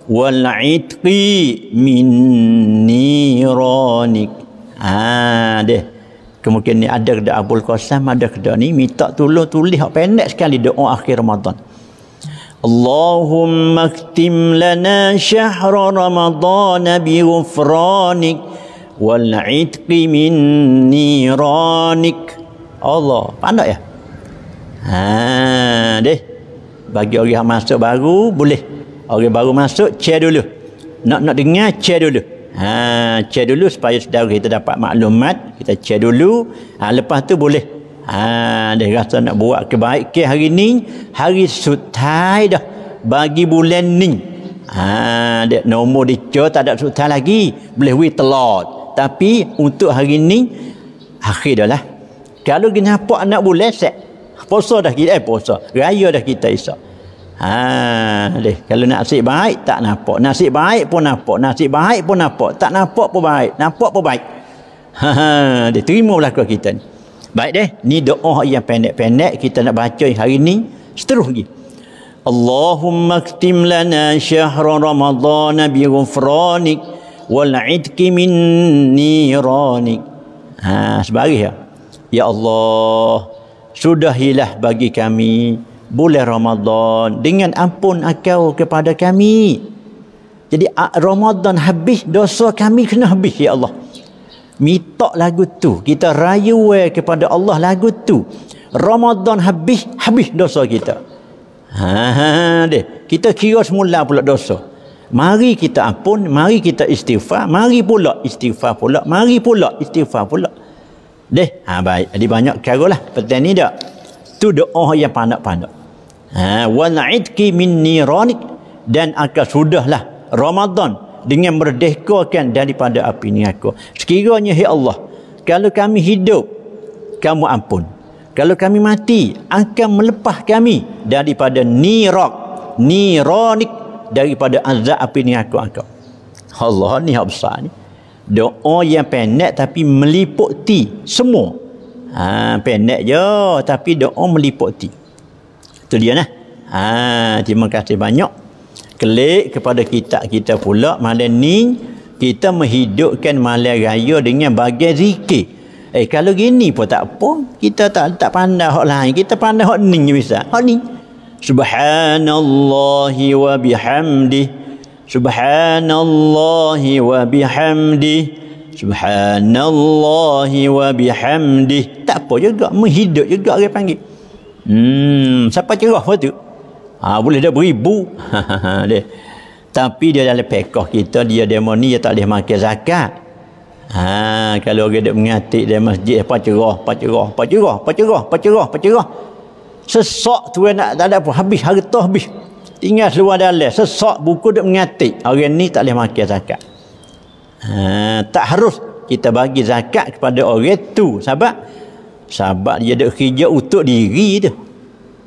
wal itqi min niranik ha deh kemungkinan ni ada kedai Abdul Qasim ada kedai ni minta tolong tulis hak pendek sekali doa akhir Ramadan Allahumma ktim lana syahr Ramadan bi ghufranik wal itqi min niranik Allah pandai ya ha deh bagi orang yang masuk baru boleh Orang baru masuk, cek dulu. Nak-nak dengar, cek dulu. Ha, cek dulu supaya saudara kita dapat maklumat. Kita cek dulu. Ha, lepas tu boleh. Ha, dia rasa nak buat kebaikan hari ni. Hari sutai dah. Bagi bulan ni. Ha, dia, nombor dia tak ada sutai lagi. Boleh wait a lot. Tapi untuk hari ni, akhir dah lah. Kalau kita nampak anak bulan, set. Poso dah kita. Eh, poso. Raya dah kita isap. Ha, deh. Kalau nasib baik tak nampak. Nasib baik pun nampak. Nasib baik pun nampak. Tak nampak pun baik. Nampak pun baik. Ha, ha deh. Terima berlaku kita ni. Baik deh. Ni doa yang pendek-pendek kita nak baca hari ni. Seterus lagi. syahr اكتم bi شهر رمضان بغفرانك والعتق من نيرانك ها ya يا الله سدهيلah bagi kami bulan Ramadan dengan ampun akau kepada kami. Jadi Ramadan habis dosa kami kena habis ya Allah. Mitak lagu tu, kita rayu kepada Allah lagu tu. Ramadan habis, habis dosa kita. Ha, ha, ha deh. Kita kira semula pula dosa. Mari kita ampun, mari kita istighfar, mari pula istighfar pula, mari pula istighfar pula. Deh, ha baik. Jadi banyak caralah petang ni dak tu doa yang panak-panak. ha wal itqi min niranik dan akan sudahlah Ramadan dengan merdekakan daripada api neraka sekiranya hai Allah kalau kami hidup kamu ampun kalau kami mati akan melepah kami daripada nirak nironik daripada azab api neraka engkau Allah ni hak ni doa yang pendek tapi meliputi semua Ha, pendek je tapi doa meliputi. Itu dia nah. Ha, terima kasih banyak. Klik kepada kita kita pula malam ni kita menghidupkan malam raya dengan bagi zikir. Eh kalau gini pun tak apa. Kita tak tak pandai hak lain. Kita pandai hak ni bisa. Hak ni. Subhanallah wa bihamdi. Subhanallah wa bihamdi. Subhanallah wa bihamdi. Tak apa juga menghidup juga dia panggil. Hmm, siapa cerah apa tu? Ha, boleh dah beribu. *laughs* dia. Tapi dia dalam pekoh kita, dia demoni, dia tak boleh makan zakat. Ha, kalau orang duduk mengatik dari masjid, apa cerah, apa cerah, apa cerah, apa cerah, apa cerah, apa cerah. Sesak tu nak tak ada apa, habis harta habis. Ingat seluar dalam, sesak buku duduk mengatik. Orang ni tak boleh makan zakat. Ah, tak harus kita bagi zakat kepada orang tu sebab sebab dia dok kerja untuk diri dia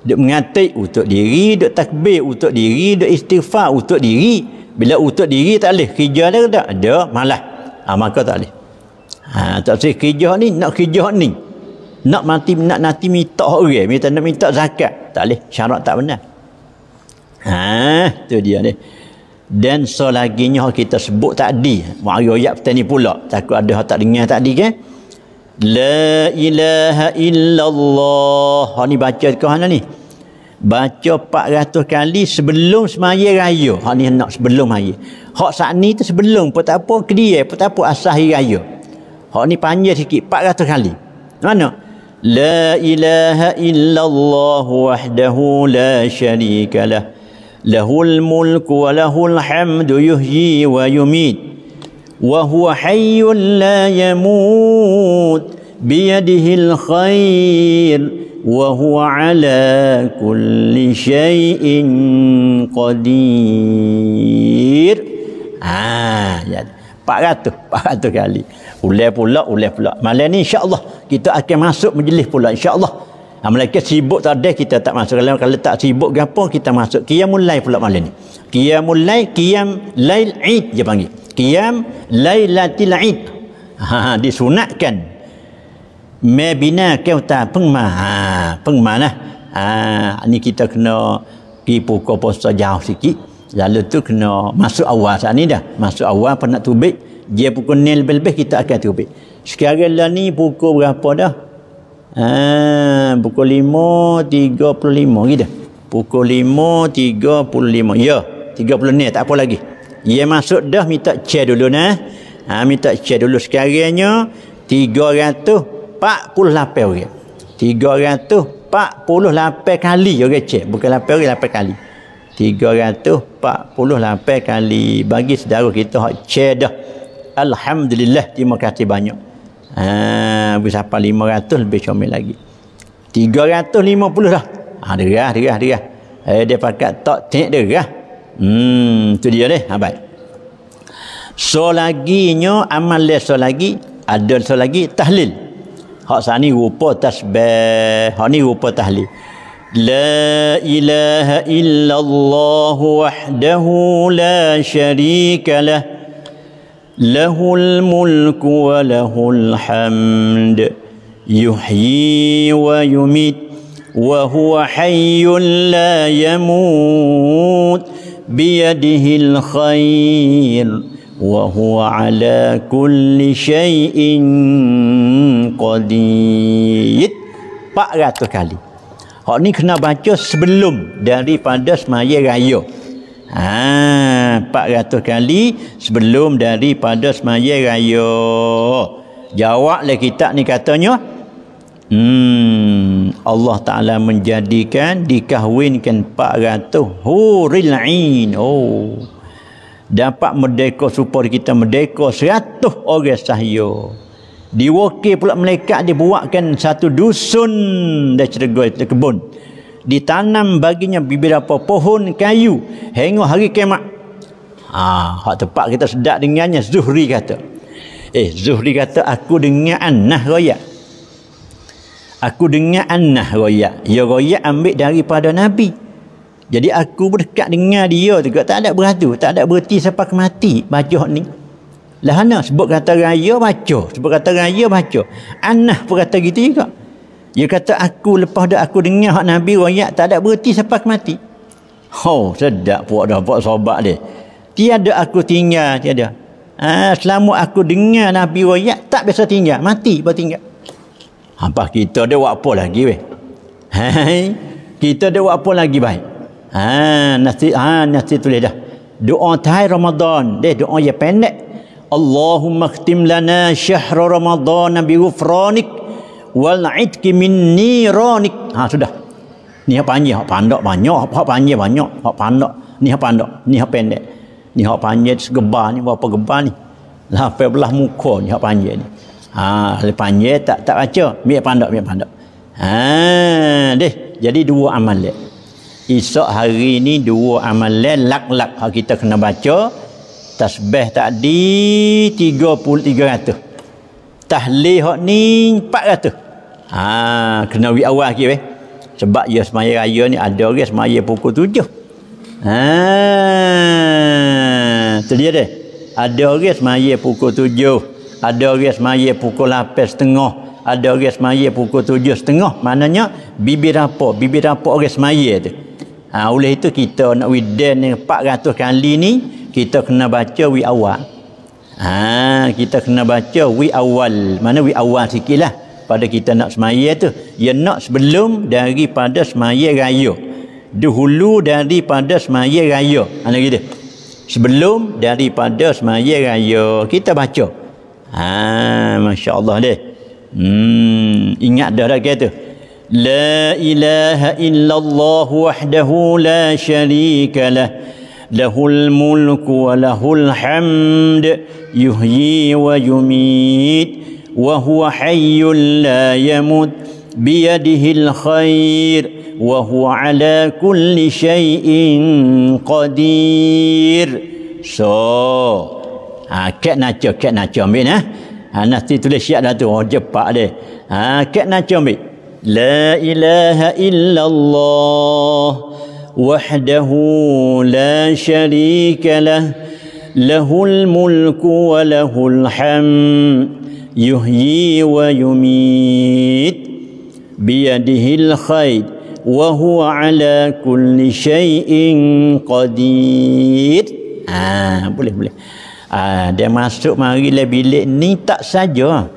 dia mengatai untuk diri dok takbir untuk diri dok istighfar untuk diri bila untuk diri tak boleh kerja dia tak ada malas ha, maka tak boleh ha, tak boleh kerja ni nak kerja ni nak mati nak nanti minta orang minta nak minta zakat tak boleh syarat tak benar ha tu dia ni dan so lagi selaginya kita sebut tadi wahyu ayat petang ni pula takut ada hak tak dengar tadi kan la ilaha illallah ha ni baca ke mana ni baca 400 kali sebelum semaya raya ha ni nak sebelum maya hak saat ni tu sebelum pun tak apa kedia pun tak apa asah hari raya hak ni panjang sikit 400 kali mana la ilaha illallah wahdahu la syarikalah له الملك وله الحمد يهيي ويميت وهو حي لا يموت بيده الخير وهو على كل شيء قدير ah 400 400 kali ulil pula ulil pula malam ni insyaallah kita akan masuk majlis pula insyaallah Amalan ha, sibuk tak ada kita tak masuk dalam kalau tak sibuk apa kita masuk qiyamul lail pula malam ni. Qiyamul lail qiyam lail id dia panggil. Qiyam lailatul id. Ha, ha disunatkan. Mebina ke uta pengma. Ha pengma nah. Ha ni kita kena pi puko puasa jauh sikit. Lalu tu kena masuk awal saat ni dah. Masuk awal apa nak tubik. Dia pukul nil lebih kita akan tubik. Sekarang lah ni pukul berapa dah? Ha, pukul lima tiga puluh lima, gitu. Pukul lima tiga puluh lima. Ya, 30 ni tak apa lagi. Ia masuk dah minta cek dulu nah. Ha minta cek dulu sekarangnya 348 orang. 348 kali orang okay, cek, bukan 8 orang 8 kali. 348 kali bagi saudara kita hak cek dah. Alhamdulillah, terima kasih banyak. Ha, habis sampai 500 lebih comel lagi. 350 dah. Ha, derah, derah, derah. Eh, dia pakai tak tek derah. Hmm, tu dia ni. Ha, baik. So, laginya amal dia so lagi. Ada so lagi, tahlil. Hak sana ni rupa tasbih. Hak ni rupa tahlil. La ilaha illallah wahdahu la syarikalah. له الملك وله الحمد يحيي ويميت وهو حي لا يموت بيده الخير وهو على كل شيء قدير 400 kali. Hak ni kena baca sebelum daripada semaya raya. Ha, 400 kali sebelum daripada semaya raya. le kita ni katanya. Hmm, Allah Ta'ala menjadikan dikahwinkan 400 huril a'in. Oh. Dapat merdeka supaya kita merdeka 100 orang sahaya. Diwakil pula malaikat dibuatkan satu dusun dari cergoi kebun ditanam baginya beberapa pohon kayu hingga hari kiamat. Ha, hak tepat kita sedak dengannya Zuhri kata. Eh Zuhri kata aku dengar annah raya. Aku dengar annah raya. Ya raya ambil daripada Nabi. Jadi aku pun dekat dengar dia juga. Tak ada beratu. Tak ada berhenti sampai mati Baca ni. Lahana sebut kata raya baca. Sebut kata raya baca. Anah pun kata gitu juga. Dia kata aku lepas dah aku dengar hak Nabi royak tak ada berhenti sampai mati. Oh, sedap puak dah puak sobat dia. Tiada aku tinggal, tiada. Ah, ha, selama aku dengar Nabi royak tak biasa tinggal, mati baru tinggal. Apa kita ada buat apa lagi weh? Hai, kita ada buat apa lagi baik? Ha, nasi ha, nasi tulis dah. Doa tahai Ramadan, deh doa yang pendek. Allahumma khtim lana syahr Ramadan bi ghufranik wal na'itki min nironik ha sudah ni hak panjang hak pandak banyak hak panjang banyak hak pandak ni hak pandak ni hak pendek ni hak panjang segebar ni berapa gebar ni lah belah muka ni hak panjang ni ha le panjang tak tak baca mik pandak mik pandak ha deh jadi dua amalan. esok hari ni dua amalan, lak-lak hak kita kena baca tasbih tadi 33 300 tahlih hok ni 400. Ha kena wi awal sikit eh. Sebab ya semaya raya ni ada orang semaya pukul 7. Ha terlihat eh. Ada orang semaya pukul 7. Ada orang semaya pukul 8.30 ada orang semaya pukul tujuh setengah maknanya bibir apa bibir apa orang semaya tu ha, oleh itu kita nak widen ni empat ratus kali ni kita kena baca wi awal Ha, kita kena baca wi awal. Mana wi awal sikitlah pada kita nak semaya tu. Ya nak sebelum daripada semaya raya. Dahulu daripada semaya raya. Ana gitu. Sebelum daripada semaya raya kita baca. Ha, masya-Allah deh. Hmm, ingat dah dah kata. La ilaha illallah wahdahu la syarika lah lahul mulku wa lahul hamd yuhyi wa yumit wa huwa hayyul la yamut biyadihil khair wa huwa ala kulli syai'in qadir so ha kat naca kat naca ambil nah ha, ha nanti tulis syiat dah tu oh, cepat dia ha kat naca ambil la ilaha illallah وحده لا شريك له له الملك وله الحمد يهيي ويميت بيده الخير وهو على كل شيء قدير ah boleh boleh ah dia masuk mari lah bilik ni tak saja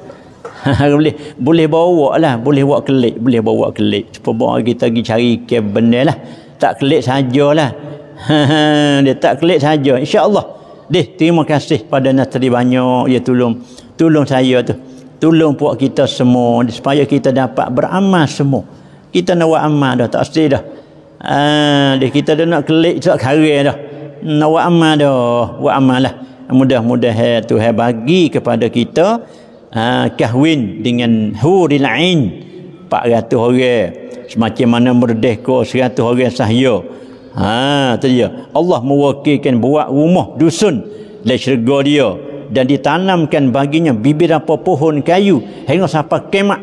*laughs* boleh boleh bawa lah boleh buat kelik boleh bawa kelik cuba bawa kita pergi cari ke lah tak kelik sajalah. *laughs* dia tak kelik saja. Insya Allah, deh terima kasih pada Nasri banyak. ya tolong. Tolong saya tu. Tolong buat kita semua. Supaya kita dapat beramal semua. Kita nak buat amal dah. Tak sedih dah. Ah, dia kita dah nak kelik tak kari dah. Nak buat amal dah. Buat amal lah. Mudah-mudahan eh, Tuhan bagi kepada kita. Ah, kahwin dengan huril ain. 400 orang semacam mana merdeka seratus orang sahaya ha tu dia Allah mewakilkan buat rumah dusun dari syurga dia dan ditanamkan baginya bibir apa pohon kayu hingga sampai kemak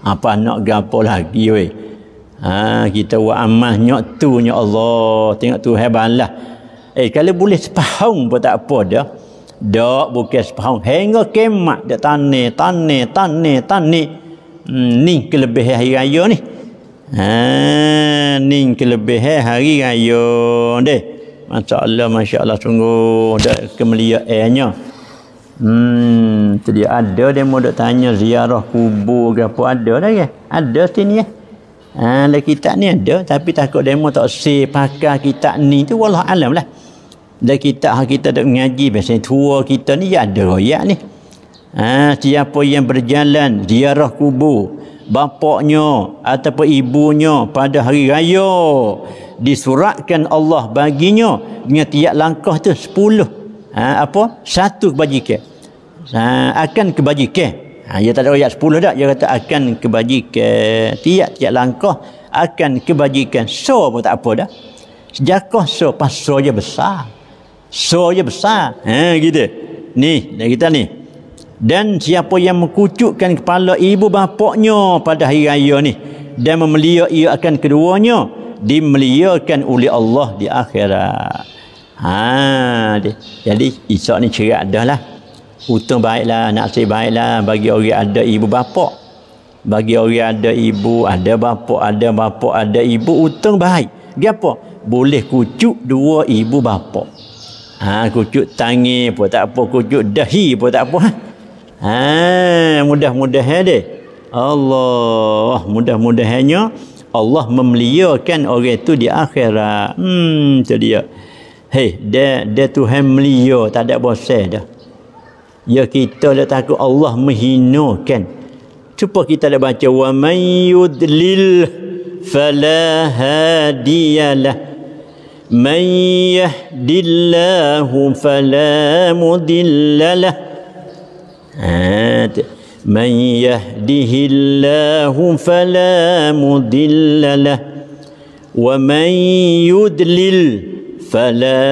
ha, apa nak gapo lagi weh ha kita buat amal nyok tu nyok Allah tengok tu hebatlah eh kalau boleh sepahum pun tak apa dah dak bukan sepahum hingga kemak dak tani tani tani tani hmm, ni kelebihan hari raya ni Ha ning kelebih eh, hari raya deh. Masya-Allah masya-Allah sungguh dah kemuliaannya. Hmm, jadi ada dia mau dok tanya ziarah kubur ke apa ada dah ke? Ya? Ada sini eh. Ha le lah kita ni ada tapi takut demo tak si pakar kita ni tu wallah alam lah. Dah kita hak kita dok mengaji biasanya tua kita ni ya ada royak ni. Ha siapa yang berjalan ziarah kubur bapaknya ataupun ibunya pada hari raya disuratkan Allah baginya dengan tiap langkah tu sepuluh ha, apa satu kebajikan ha, akan kebajikan ha, dia ya tak ada ayat sepuluh dah dia kata akan kebajikan tiap-tiap langkah akan kebajikan so pun tak apa dah sejakah so pas so je besar so je besar ha, gitu ni kita ni dan siapa yang mengucukkan kepala ibu bapaknya pada hari raya ni dan memelia ia akan keduanya dimeliakan oleh Allah di akhirat ha jadi isak ni cerita dah lah Utang baiklah nasib baiklah bagi orang ada ibu bapak bagi orang ada ibu ada bapak ada bapak ada ibu utang baik dia apa boleh kucuk dua ibu bapak ha kucuk tangi pun tak apa kucuk dahi pun tak apa ha? Ha, mudah-mudahnya deh. Allah mudah-mudahnya Allah memeliakan orang itu di akhirat. Hmm, itu dia. Hei, dia, dia Tuhan melia, tak ada bosan dah. Ya kita dah takut Allah menghinakan. Cuba kita dah baca. Wa man yudlil falahadiyalah. Man yahdillahu falamudillalah. آت من يهده الله فلا مضل له ومن يدلل فلا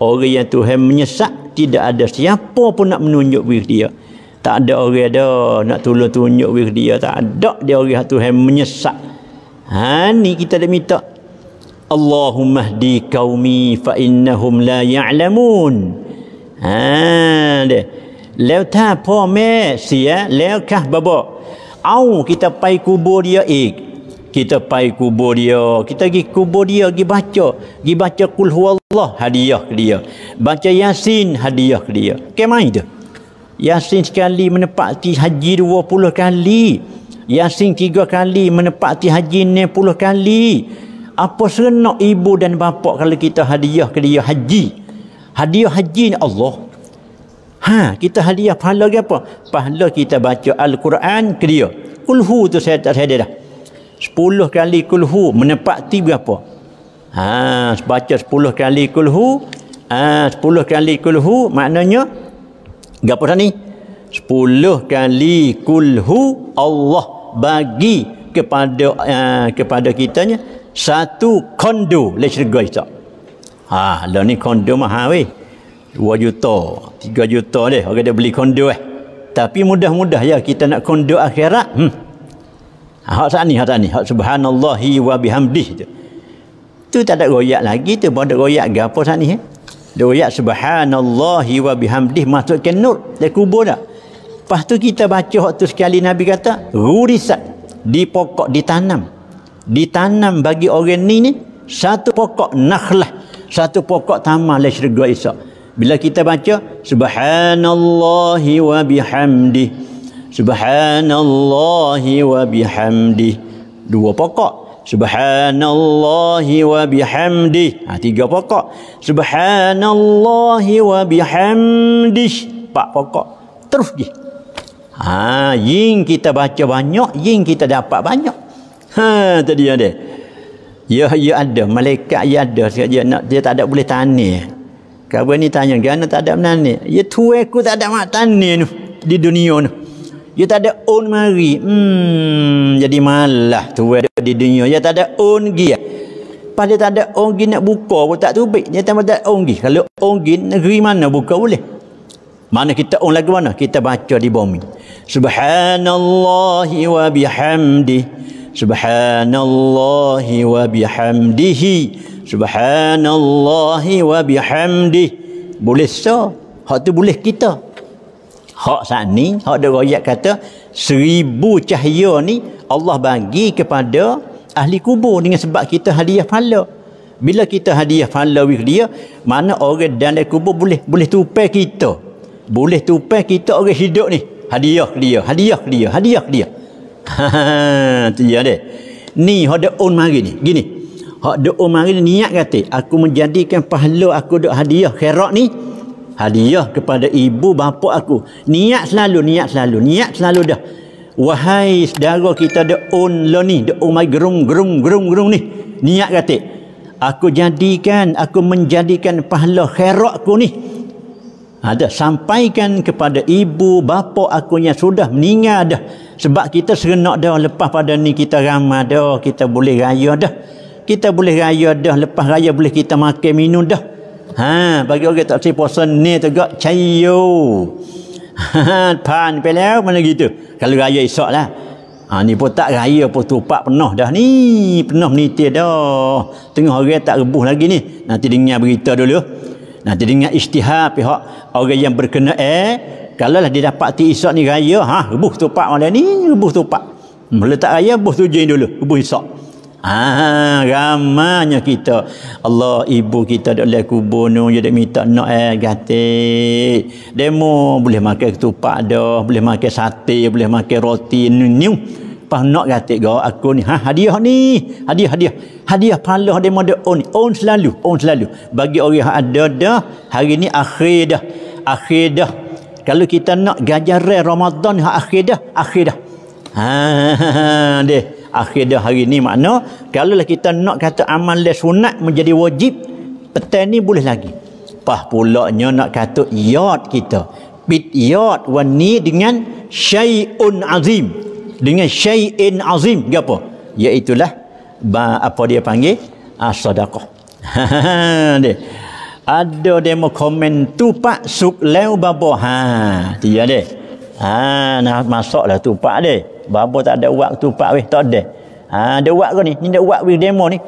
orang yang Tuhan menyesat tidak ada siapa pun nak menunjuk bagi dia tak ada orang ada nak tolong tunjuk bagi dia tak ada dia orang yang Tuhan menyesat ha ni kita dah minta Allahumma hdi qaumi fa innahum la ya'lamun ya อ่าเดแล้วถ้าพ่อแม่เสียแล้วค่ะบบอเอากิตาไปกูโบเดียอีกกิตาไปกูโบเดียกิตากิกูโบเดียกิบัจจกิบัจจกุลฮุอัลลอฮ์ฮะดียะกิเดียบัจจยาซีนฮะดียะกิเดียแกไม่เดยาซีนสกาลีมันปักที่ฮัจญ์ดัวปุลกาลียาซีนทีกัวกาลีมันปักที่ฮัจญ์เนปุลกาลีอัปปะเสนออิบูดันบัปปะคัลกิตาฮะดียะกิเดียฮัจญ์ Hadiah haji ni Allah. Ha, kita hadiah pahala ke apa? Pahala kita baca Al-Quran ke dia. Kulhu tu saya tak saya dah. Sepuluh kali kulhu menepati berapa? Ha, baca sepuluh kali kulhu. Ha, sepuluh kali kulhu maknanya. Berapa sana ni? Sepuluh kali kulhu Allah bagi kepada uh, kepada kitanya satu kondo le syurga itu. Ha, lah ni kondo mahal weh. 2 juta, 3 juta dia orang dia beli kondo eh. Tapi mudah-mudah ya kita nak kondo akhirat. Hmm. Ah, hak sat ni, hak sat ni. Hak subhanallahi wa bihamdih tu. Tu tak ada royak lagi tu, bodoh royak ke apa ni eh. Dia royak subhanallahi wa bihamdih masuk ke nur, dia kubur dah. Lepas tu kita baca hak tu sekali Nabi kata, rurisat di pokok ditanam. Ditanam bagi orang ni ni satu pokok nakhlah satu pokok tamah le lah syurga esok. Bila kita baca subhanallah wa bihamdi subhanallah wa bihamdi dua pokok subhanallah wa bihamdi ha, tiga pokok subhanallah wa bihamdi empat pokok terus je ha yang kita baca banyak yang kita dapat banyak ha tadi ada Ya ya ada malaikat ya ada dia, dia nak dia tak ada boleh tani. Kau ni tanya gana tak ada menani. Ya tu aku tak ada mak tani ni di dunia ni. Ya tak ada on mari. Hmm jadi malah tu di dunia. Ya tak ada on gi. Pada tak ada on gi nak buka pun tak tubik. Dia tak ada on gi. Kalau on gi negeri mana buka boleh. Mana kita on lagi mana? Kita baca di bumi. Subhanallah wa bihamdi. Subhanallah wa bihamdihi Subhanallah wa bihamdihi Boleh so Hak tu boleh kita Hak saat ni Hak ada rakyat kata Seribu cahaya ni Allah bagi kepada Ahli kubur Dengan sebab kita hadiah pahala Bila kita hadiah pahala with dia Mana orang dan dari kubur boleh Boleh tupai kita Boleh tupai kita orang hidup ni Hadiah dia Hadiah dia Hadiah dia, hadiah dia. Ha, *laughs* tu dia. Ni hok de on mari ni. Gini. Hok de on mari ni niat kata, aku menjadikan pahala aku dok hadiah khairat ni hadiah kepada ibu bapa aku. Niat selalu, niat selalu, niat selalu dah. Wahai saudara kita de on lo ni, de on mari gerung gerung gerung gerung ni. Niat kata, aku jadikan, aku menjadikan pahala khairat aku ni ada sampaikan kepada ibu bapa aku yang sudah meninggal dah sebab kita serenak dah lepas pada ni kita ramah dah kita boleh raya dah kita boleh raya dah lepas raya boleh kita makan minum dah ha bagi orang tak si puasa ni juga cayo ha pan pelau mana gitu kalau raya esok lah ha ni pun tak raya pun tupak penuh dah ni penuh menitir dah tengah hari tak rebuh lagi ni nanti dengar berita dulu Nah, jadi dengan ijtihad pihak orang yang berkena eh, kalau lah dia dapat ti isak ni raya, ha, rebuh tupak malam ni, rebuh tupak. Meletak raya, rebuh tujuin dulu, rebuh isak. Ah, ha, ramanya kita. Allah ibu kita dak leh kubur no dia minta nak eh gati. Demo boleh makan ketupat dah, boleh makan sate, boleh makan roti new. new pas nak kata gua aku ni ha hadiah ni hadiah hadiah hadiah pahala dia mode on on selalu on selalu bagi orang yang ada dah hari ni akhir dah akhir dah kalau kita nak gajaran Ramadan ha akhir dah akhir dah ha, ha, ha, ha deh akhir dah hari ni makna kalau kita nak kata amal sunat menjadi wajib petang ni boleh lagi pas pulaknya nak kata yad kita bit yad ni dengan syai'un azim dengan syai'in azim dia apa iaitu lah apa dia panggil ah, sadaqah *laughs* dia ada demo komen tu pak suk lew babo ha dia deh ha nak masuk lah tu pak deh babo tak ada uang tu pak weh tak ada ha ada uang ke ni ni ada uang demo ni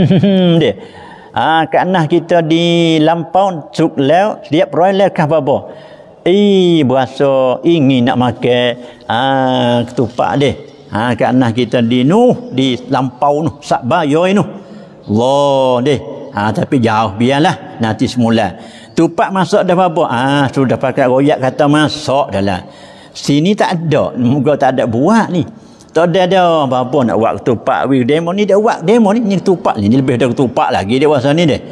*laughs* dia ha kerana kita di lampau suk lew setiap royal kah babo Eh, berasa ingin nak makan ha, ketupat deh. Ha, ke anak kita di nu di lampau nu Sabah, Yoi Nuh. Allah, deh. Ha, tapi jauh, biarlah. Nanti semula. Tupat masuk dah apa-apa? Ha, sudah pakai royak kata masuk dah lah. Sini tak ada. Muka tak ada buah ni. Tak ada dia apa-apa nak buat ketupat. Demo ni dia buat. Demo ni, ni ketupat ni. lebih dari ketupat lagi dia buat ni deh.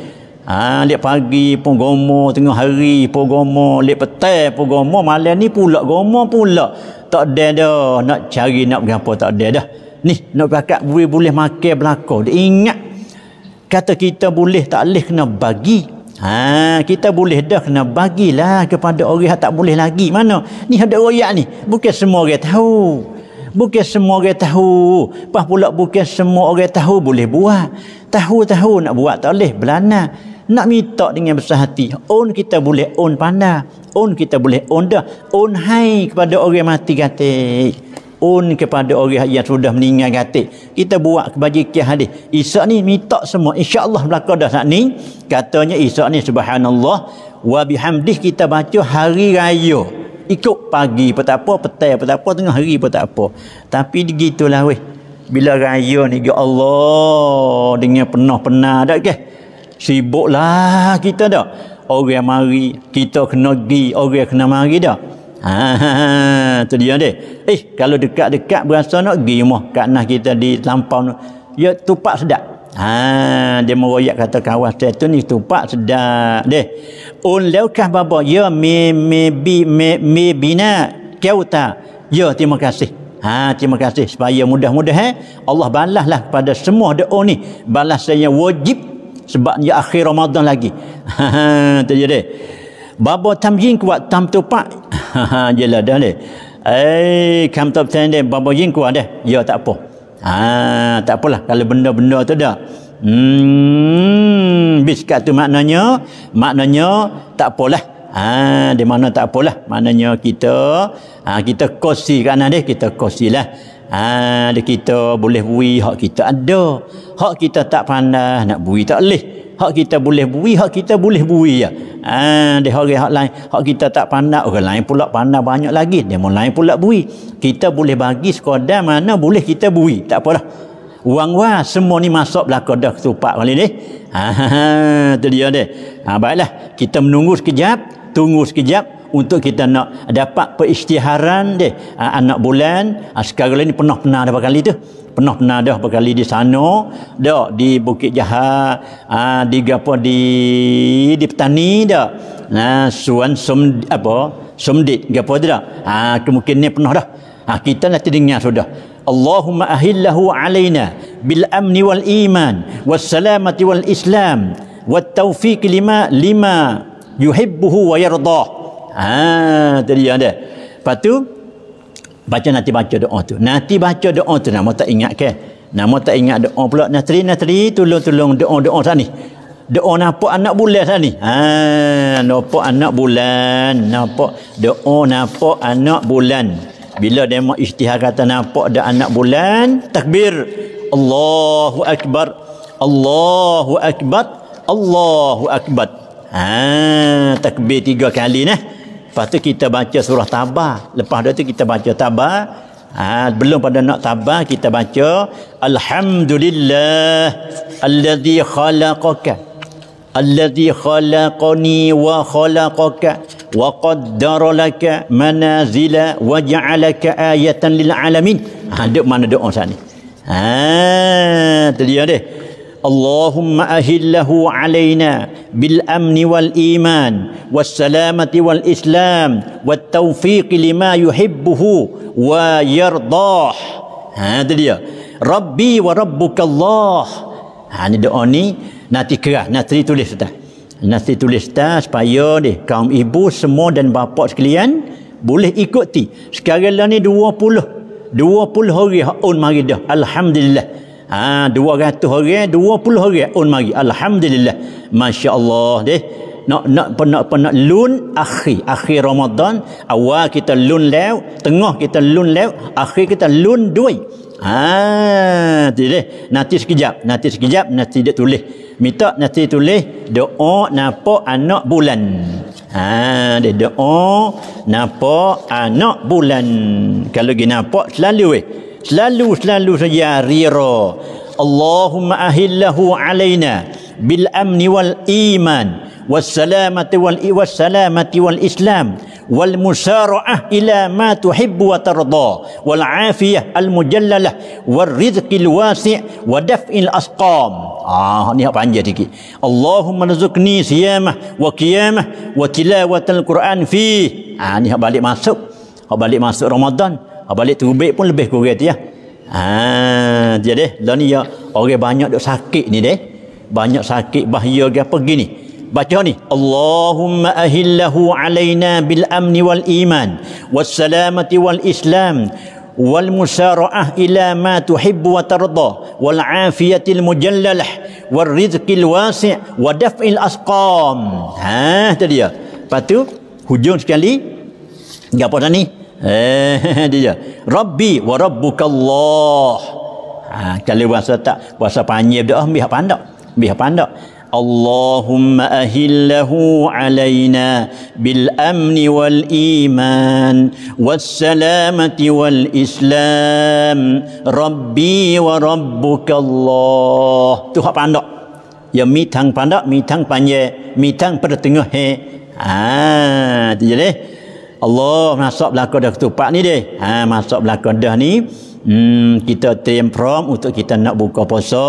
Ah ha, lek pagi pun gomo tengah hari pun gomo lek petai pun gomo malam ni pula gomo pula tak ada dah nak cari nak pergi apa tak ada dah ni nak pakat boleh boleh makan belako ingat kata kita boleh tak boleh kena bagi ha kita boleh dah kena bagilah kepada orang yang tak boleh lagi mana ni ada royak ni bukan semua orang tahu Bukan semua orang tahu. Pas pula bukan semua orang tahu boleh buat. Tahu-tahu nak buat tak boleh. Belanak nak minta dengan besar hati on kita boleh on panda, on kita boleh on dah on hai kepada orang yang mati gatik on kepada orang yang sudah meninggal gatik kita buat kebajikan hadis isak ni minta semua Insya Allah berlaku dah saat ni katanya isak ni subhanallah wa bihamdih kita baca hari raya ikut pagi pun tak apa petai pun tak apa tengah hari pun tak apa tapi begitulah weh bila raya ni ya Allah dengan penuh penat dak okay? ke sibuklah kita dah orang mari kita kena pergi orang kena mari dah ha, ha, ha. tu dia deh eh kalau dekat-dekat berasa nak pergi rumah kat nah kita di lampau ya tupak sedap ha dia meroyak kata kawas saya tu ni tupak sedap deh un leukah baba ya me me bi me me bina keuta ya terima kasih Ha, terima kasih supaya mudah-mudahan eh? Allah balaslah pada semua doa ni balasannya wajib sebab ni akhir Ramadan lagi. Ha ha tu Baba tamjin kuat tam tu pak. Ha *laughs* ha jelah dah leh. Eh kam top ten deh baba jin kuat deh. Ya tak apa. Ha tak apalah kalau benda-benda tu dah. Hmm biskat tu maknanya maknanya tak apalah. Ha di mana tak apalah. Maknanya kita ha kita kosi kanan deh kita kosilah ha, ada kita boleh bui hak kita ada hak kita tak pandai nak bui tak boleh hak kita boleh bui hak kita boleh bui ya ha, ada orang hak lain hak kita tak pandai orang lain pula pandai banyak lagi dia mau lain pula bui kita boleh bagi sekadar mana boleh kita bui tak apalah uang wa semua ni masuk belaka dah ketupat kali ni ha, ha, ha tu dia dia ha, baiklah kita menunggu sekejap tunggu sekejap untuk kita nak dapat peristiharan deh ha, anak bulan ha, sekarang ni pernah pernah dah berkali tu pernah pernah dah berkali di sana dah di Bukit Jahat ha, di apa di di petani dah nah ha, suan sum apa sumdit apa tu dah Ah, kemungkinan pernah dah ha, kita nak lah dengar sudah Allahumma ahillahu alaina bil amni wal iman was salamati wal islam wat taufiq lima lima yuhibbuhu wa yardah Ah, tadi yang dia. Lepas tu baca nanti baca doa tu. Nanti baca doa tu nama tak ingat ke? Nama tak ingat doa pula Natri Natri tolong-tolong doa-doa sana ni. Doa nampak anak bulan sana ni. Ha, nampak anak bulan, nampak doa nampak anak bulan. Bila dia mau ikhtiar kata nampak ada anak bulan, takbir. Allahu akbar. Allahu akbar. Allahu akbar. Ha, takbir tiga kali nah. Lepas tu kita baca surah Tabah. Lepas tu kita baca Tabah. Ha, belum pada nak tabah kita baca alhamdulillah allazi khalaqaka allazi khalaqani wa khalaqaka wa qaddara laka manazila wa ja'alaka ayatan lil alamin ha duk mana doa orang sana. ha tu dia deh اللهم أهله علينا بالأمن والإيمان والسلامة والإسلام والتوفيق لما يحبه ويرضاه هذا اليوم ربي وربك الله يعني دعوني نتكرة نتري تلستا نتري تلستا supaya دي kaum ibu semua dan bapak sekalian boleh ikuti sekarang ni 20 20 hari ha'un maridah Alhamdulillah Ha, dua ratus orang, dua puluh orang on mari. Alhamdulillah. Masya Allah. Deh. Nak nak pernah pernah lun akhir akhir Ramadan awal kita lun lew tengah kita lun lew akhir kita lun dua. Ha, tidak. Nanti sekejap, nanti sekejap, nanti dia tulis. Minta nanti tulis doa napa anak bulan. Ha, dia doa napa anak bulan. Kalau gini napa selalu weh selalu selalu saja riro Allahumma ahillahu alaina bil amni wal iman wassalamati wal wassalamati wal islam wal musara'ah ila ma tuhibbu wa tarda wal afiyah al mujallalah wal rizqi al wasi' wa daf'i al asqam ah ni panjang sikit Allahumma rizqni siyamah wa qiyamah wa tilawatal quran fi ah ni balik masuk balik masuk Ramadan balik terubik pun lebih kurang tu ya. Lah. Ha, dia deh, dah ni ya orang banyak dok sakit ni deh. Banyak sakit bahaya ke apa gini. Baca ni, Allahumma ahillahu alaina bil amn wal iman was salamati wal islam wal musara'ah ila ma tuhibbu wa tarda wal afiyatil mujallalah wal rizqil wasi' wa daf'il asqam. Ha, tu dia. Lepas tu hujung sekali Gapo dah ni? Eh, *laughs* dia je. Rabbi wa rabbukallah. Ha, kalau bahasa tak, bahasa panjir dia, ah, biar pandak. Biar pandak. Allahumma ahillahu alaina bil amni wal iman was salamati wal islam rabbi wa rabbukallah tuhan pandak ya mitang pandak mitang panye mitang pada tengah he ah dia leh Allah masuk belakang dah ketupat ni deh. Ha, masuk belakang dah ni. Hmm, kita train prom untuk kita nak buka puasa.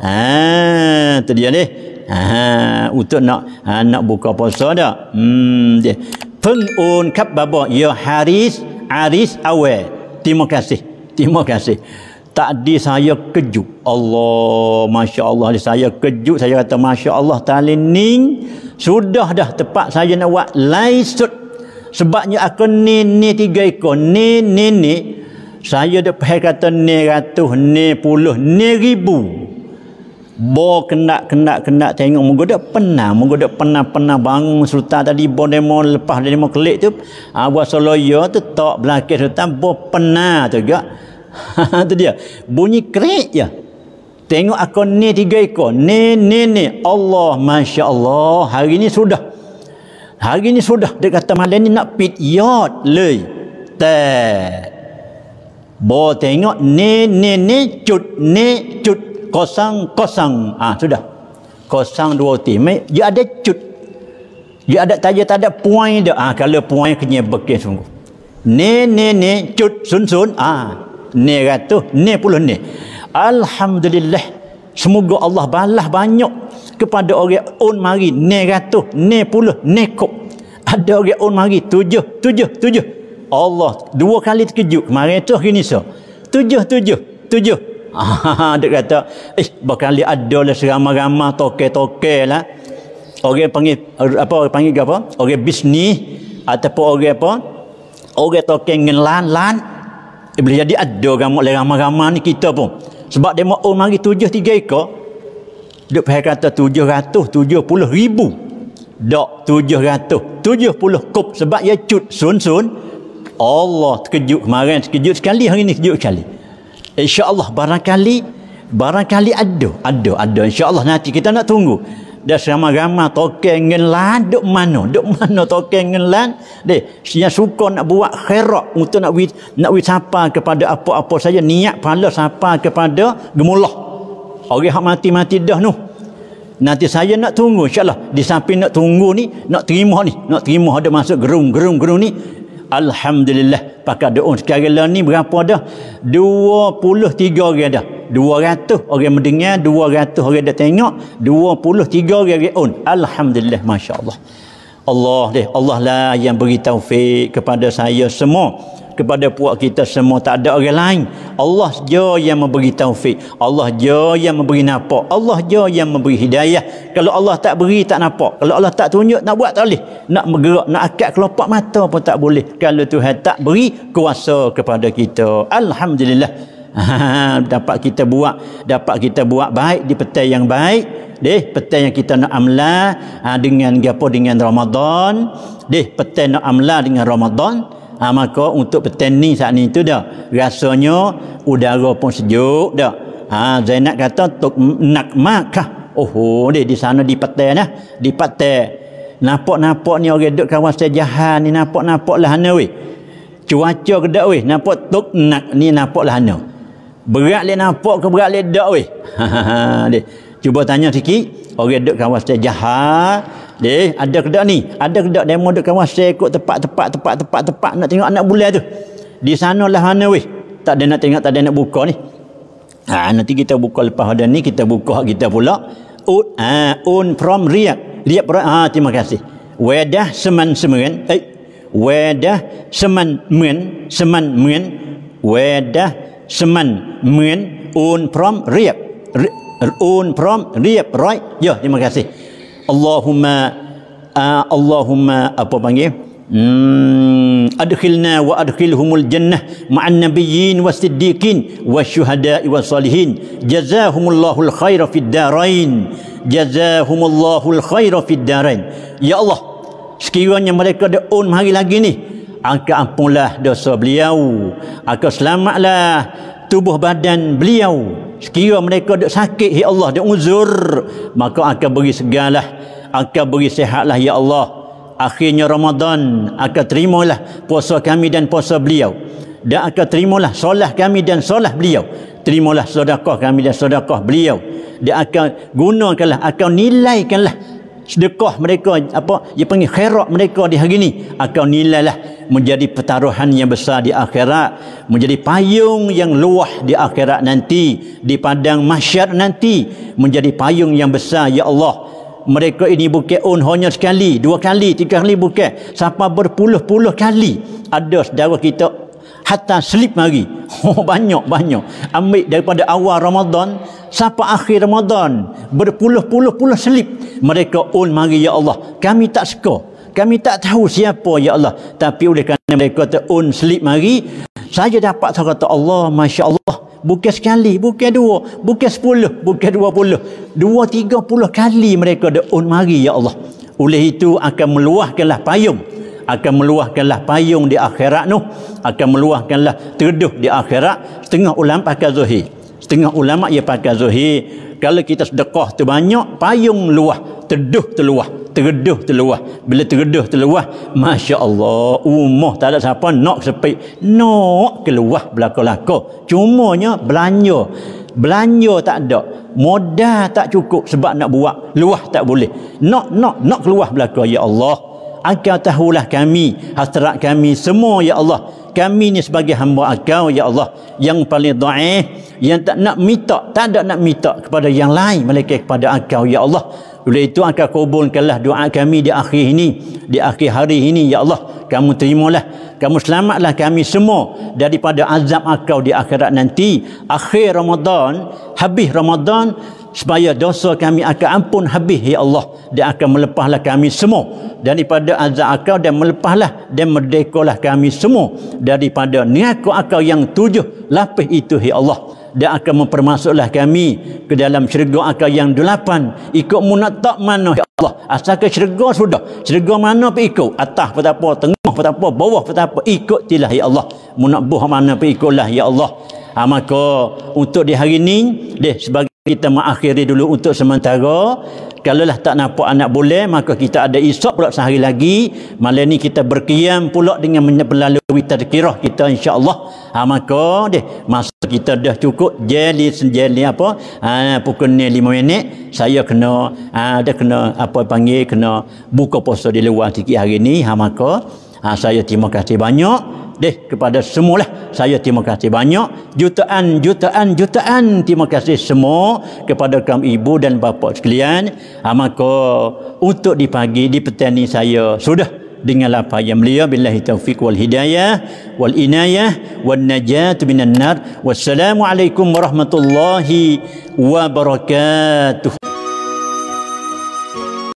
Ha, tu dia deh. Ha, untuk nak ha, nak buka puasa dah. Hmm, dia deh. un kap babo ya Haris Aris awe. Terima kasih. Terima kasih. Tadi saya kejut. Allah, Masya Allah. Saya kejut. Saya kata, Masya Allah, talining sudah dah tepat saya nak buat. Laisut sebabnya aku ni ni tiga ekor ni ni ni saya dah pernah kata ni ratus ni puluh ni ribu bo kena kena kena tengok moga dak pernah moga dak pernah pernah bangun sultan tadi bo demo lepas demo kelik tu awas soloyo tu tak belakang sultan bo pernah tu gak *laughs* tu dia bunyi krek ya tengok aku ni tiga ekor ni ni ni Allah masya-Allah hari ni sudah hari ni sudah dia kata malam ni nak pit yot lei te bo tengok ni ni ni cut ni cut kosong kosong ah ha, sudah kosong dua ti dia ada cut dia ada tajam tak ada point dia ah ha, kalau point kena bekin sungguh ni ni ni cut sun sun ah ha, ni ratus ni puluh ni alhamdulillah semoga Allah balas banyak kepada orang on mari ne ratuh ne puluh ne kop, ada orang on mari tujuh tujuh tujuh Allah dua kali terkejut kemarin tu hari ni so tujuh tujuh tujuh *laughs* ah, dia kata eh berkali ada lah seramah-ramah toke-toke lah orang panggil apa orang panggil apa orang bisnis ataupun orang apa orang toke dengan lan-lan boleh jadi ada ramah-ramah ni kita pun sebab dia mau mari tujuh tiga ikut Duk payah kata tujuh ratus tujuh puluh ribu. Dok tujuh ratus tujuh puluh kup. Sebab dia cut sun-sun. Allah terkejut kemarin. Terkejut sekali hari ini. Terkejut sekali. InsyaAllah barangkali. Barangkali ada. Ada. Ada. InsyaAllah nanti kita nak tunggu. Dah ramai-ramai tokeh dengan lan. Duk mana? Duk mana tokeh dengan lan? Dia. Dia suka nak buat khairat. Untuk nak wisapa kepada apa-apa saja. Niat pahala sapa kepada gemuluh orang hak mati-mati dah noh. Nanti saya nak tunggu insyaallah di samping nak tunggu ni nak terima ni, nak terima ada masuk gerung-gerung-gerung ni. Alhamdulillah Pakar doa sekarang lah ni berapa dah? 23 orang dah. 200 orang mendengar, 200 orang dah tengok, 23 orang on. Alhamdulillah masya-Allah. Allah Allah lah yang beri taufik kepada saya semua kepada puak kita semua tak ada orang lain Allah je yang memberi taufik Allah je yang memberi nampak Allah je yang memberi hidayah kalau Allah tak beri tak nampak kalau Allah tak tunjuk nak buat tak boleh nak bergerak nak akat kelopak mata pun tak boleh kalau Tuhan tak beri kuasa kepada kita Alhamdulillah *laughs* dapat kita buat dapat kita buat baik di petai yang baik deh petai yang kita nak amla ha, dengan gapo dengan Ramadan deh petai nak amla dengan Ramadan ha, maka untuk petani saat ni tu dah rasanya udara pun sejuk dah ha, Zainab kata tuk nak makah oh dia di sana di petai nah di petai nampak-nampak ni orang duduk kawasan jahan ni nampak-nampak lah ni weh cuaca ke dak weh nampak tuk nak ni nampak lah ni berat le nampak ke berat le dak weh *laughs* ha, ha, ha, cuba tanya sikit orang duduk kawasan jahan Eh, ada kedak ni. Ada kedak demo dekat kawasan ikut tepat-tepat tepat-tepat tepat nak tengok anak bulan tu. Di sanalah hana weh. Tak ada nak tengok, tak ada nak buka ni. Ha, nanti kita buka lepas ada ni kita buka kita pula. Un ha, un from Riyadh. Riyadh ha, terima kasih. Wedah seman semen. Eh, wedah seman men, seman men. Wedah seman men un from Riyadh. Un from Riyadh, right? Yo, terima kasih. Allahumma uh, Allahumma apa panggil hmm, adkhilna wa adkhilhumul jannah ma'an nabiyyin wa siddiqin wa syuhada'i wa salihin jazahumullahul khaira fid darain jazahumullahul khaira fid darain ya Allah sekiranya mereka ada on hari lagi ni akan ampunlah dosa beliau akan selamatlah tubuh badan beliau sekiranya mereka dak sakit ya Allah dak uzur maka akan beri segala akan beri sehatlah ya Allah akhirnya Ramadan akan terimalah puasa kami dan puasa beliau dan akan terimalah solat kami dan solat beliau terimalah sedekah kami dan sedekah beliau dia akan gunakanlah akan nilaikanlah sedekah mereka apa dia panggil khairat mereka di hari ini akan nilailah menjadi pertaruhan yang besar di akhirat menjadi payung yang luah di akhirat nanti di padang mahsyar nanti menjadi payung yang besar ya Allah mereka ini bukan on hanya sekali dua kali tiga kali bukan sampai berpuluh-puluh kali ada saudara kita hatta selip mari *laughs* oh, banyak banyak ambil daripada awal Ramadan sampai akhir Ramadan berpuluh-puluh-puluh selip mereka ul mari ya Allah kami tak suka kami tak tahu siapa ya Allah tapi oleh kerana mereka tu un selip mari saya dapat saya kata Allah Masya Allah bukan sekali bukan dua bukan sepuluh bukan dua puluh dua tiga puluh kali mereka ada un mari ya Allah oleh itu akan meluahkanlah payung akan meluahkanlah payung di akhirat nu akan meluahkanlah teduh di akhirat setengah ulama pakai zuhi setengah ulama ia pakai zuhi kalau kita sedekah tu banyak payung luah teduh terluah teduh terluah bila teduh terluah masya-Allah umah tak ada siapa nak sepi nak keluar belako-lako cumanya belanja belanja tak ada modal tak cukup sebab nak buat luah tak boleh nak nak nak keluah belako ya Allah engkau tahulah kami hasrat kami semua ya Allah kami ni sebagai hamba engkau ya Allah yang paling dhaif yang tak nak minta tak ada nak minta kepada yang lain mereka kepada engkau ya Allah oleh itu engkau kubulkanlah doa kami di akhir ini di akhir hari ini ya Allah kamu terimalah kamu selamatlah kami semua daripada azab engkau di akhirat nanti akhir Ramadan habis Ramadan supaya dosa kami akan ampun habis ya Allah dia akan melepahlah kami semua daripada azab akal dan melepahlah dan merdekalah kami semua daripada niat akal yang tujuh lapis itu ya Allah dia akan mempermasuklah kami ke dalam syurga akal yang delapan ikut munat tak mana ya Allah asalkan syurga sudah syurga mana pun ikut atas pun apa tengah pun apa bawah pun apa ikut tilah ya Allah munat buah mana pun ikutlah ya Allah ha, untuk di hari ini deh sebagai kita mengakhiri dulu untuk sementara kalaulah tak nampak anak boleh maka kita ada esok pula sehari lagi malam ni kita berkiam pula dengan melalui tazkirah kita insyaallah ha maka deh masa kita dah cukup jeli senjeli apa ha pukul ni lima minit saya kena ha, ada kena apa panggil kena buka puasa di luar sikit hari ni ha maka ha, saya terima kasih banyak deh kepada semua lah saya terima kasih banyak jutaan jutaan jutaan terima kasih semua kepada kaum ibu dan bapa sekalian ha, maka untuk di pagi di petani saya sudah dengan apa yang mulia billahi taufiq wal hidayah wal inayah wan najat minan nar wassalamu alaikum warahmatullahi wabarakatuh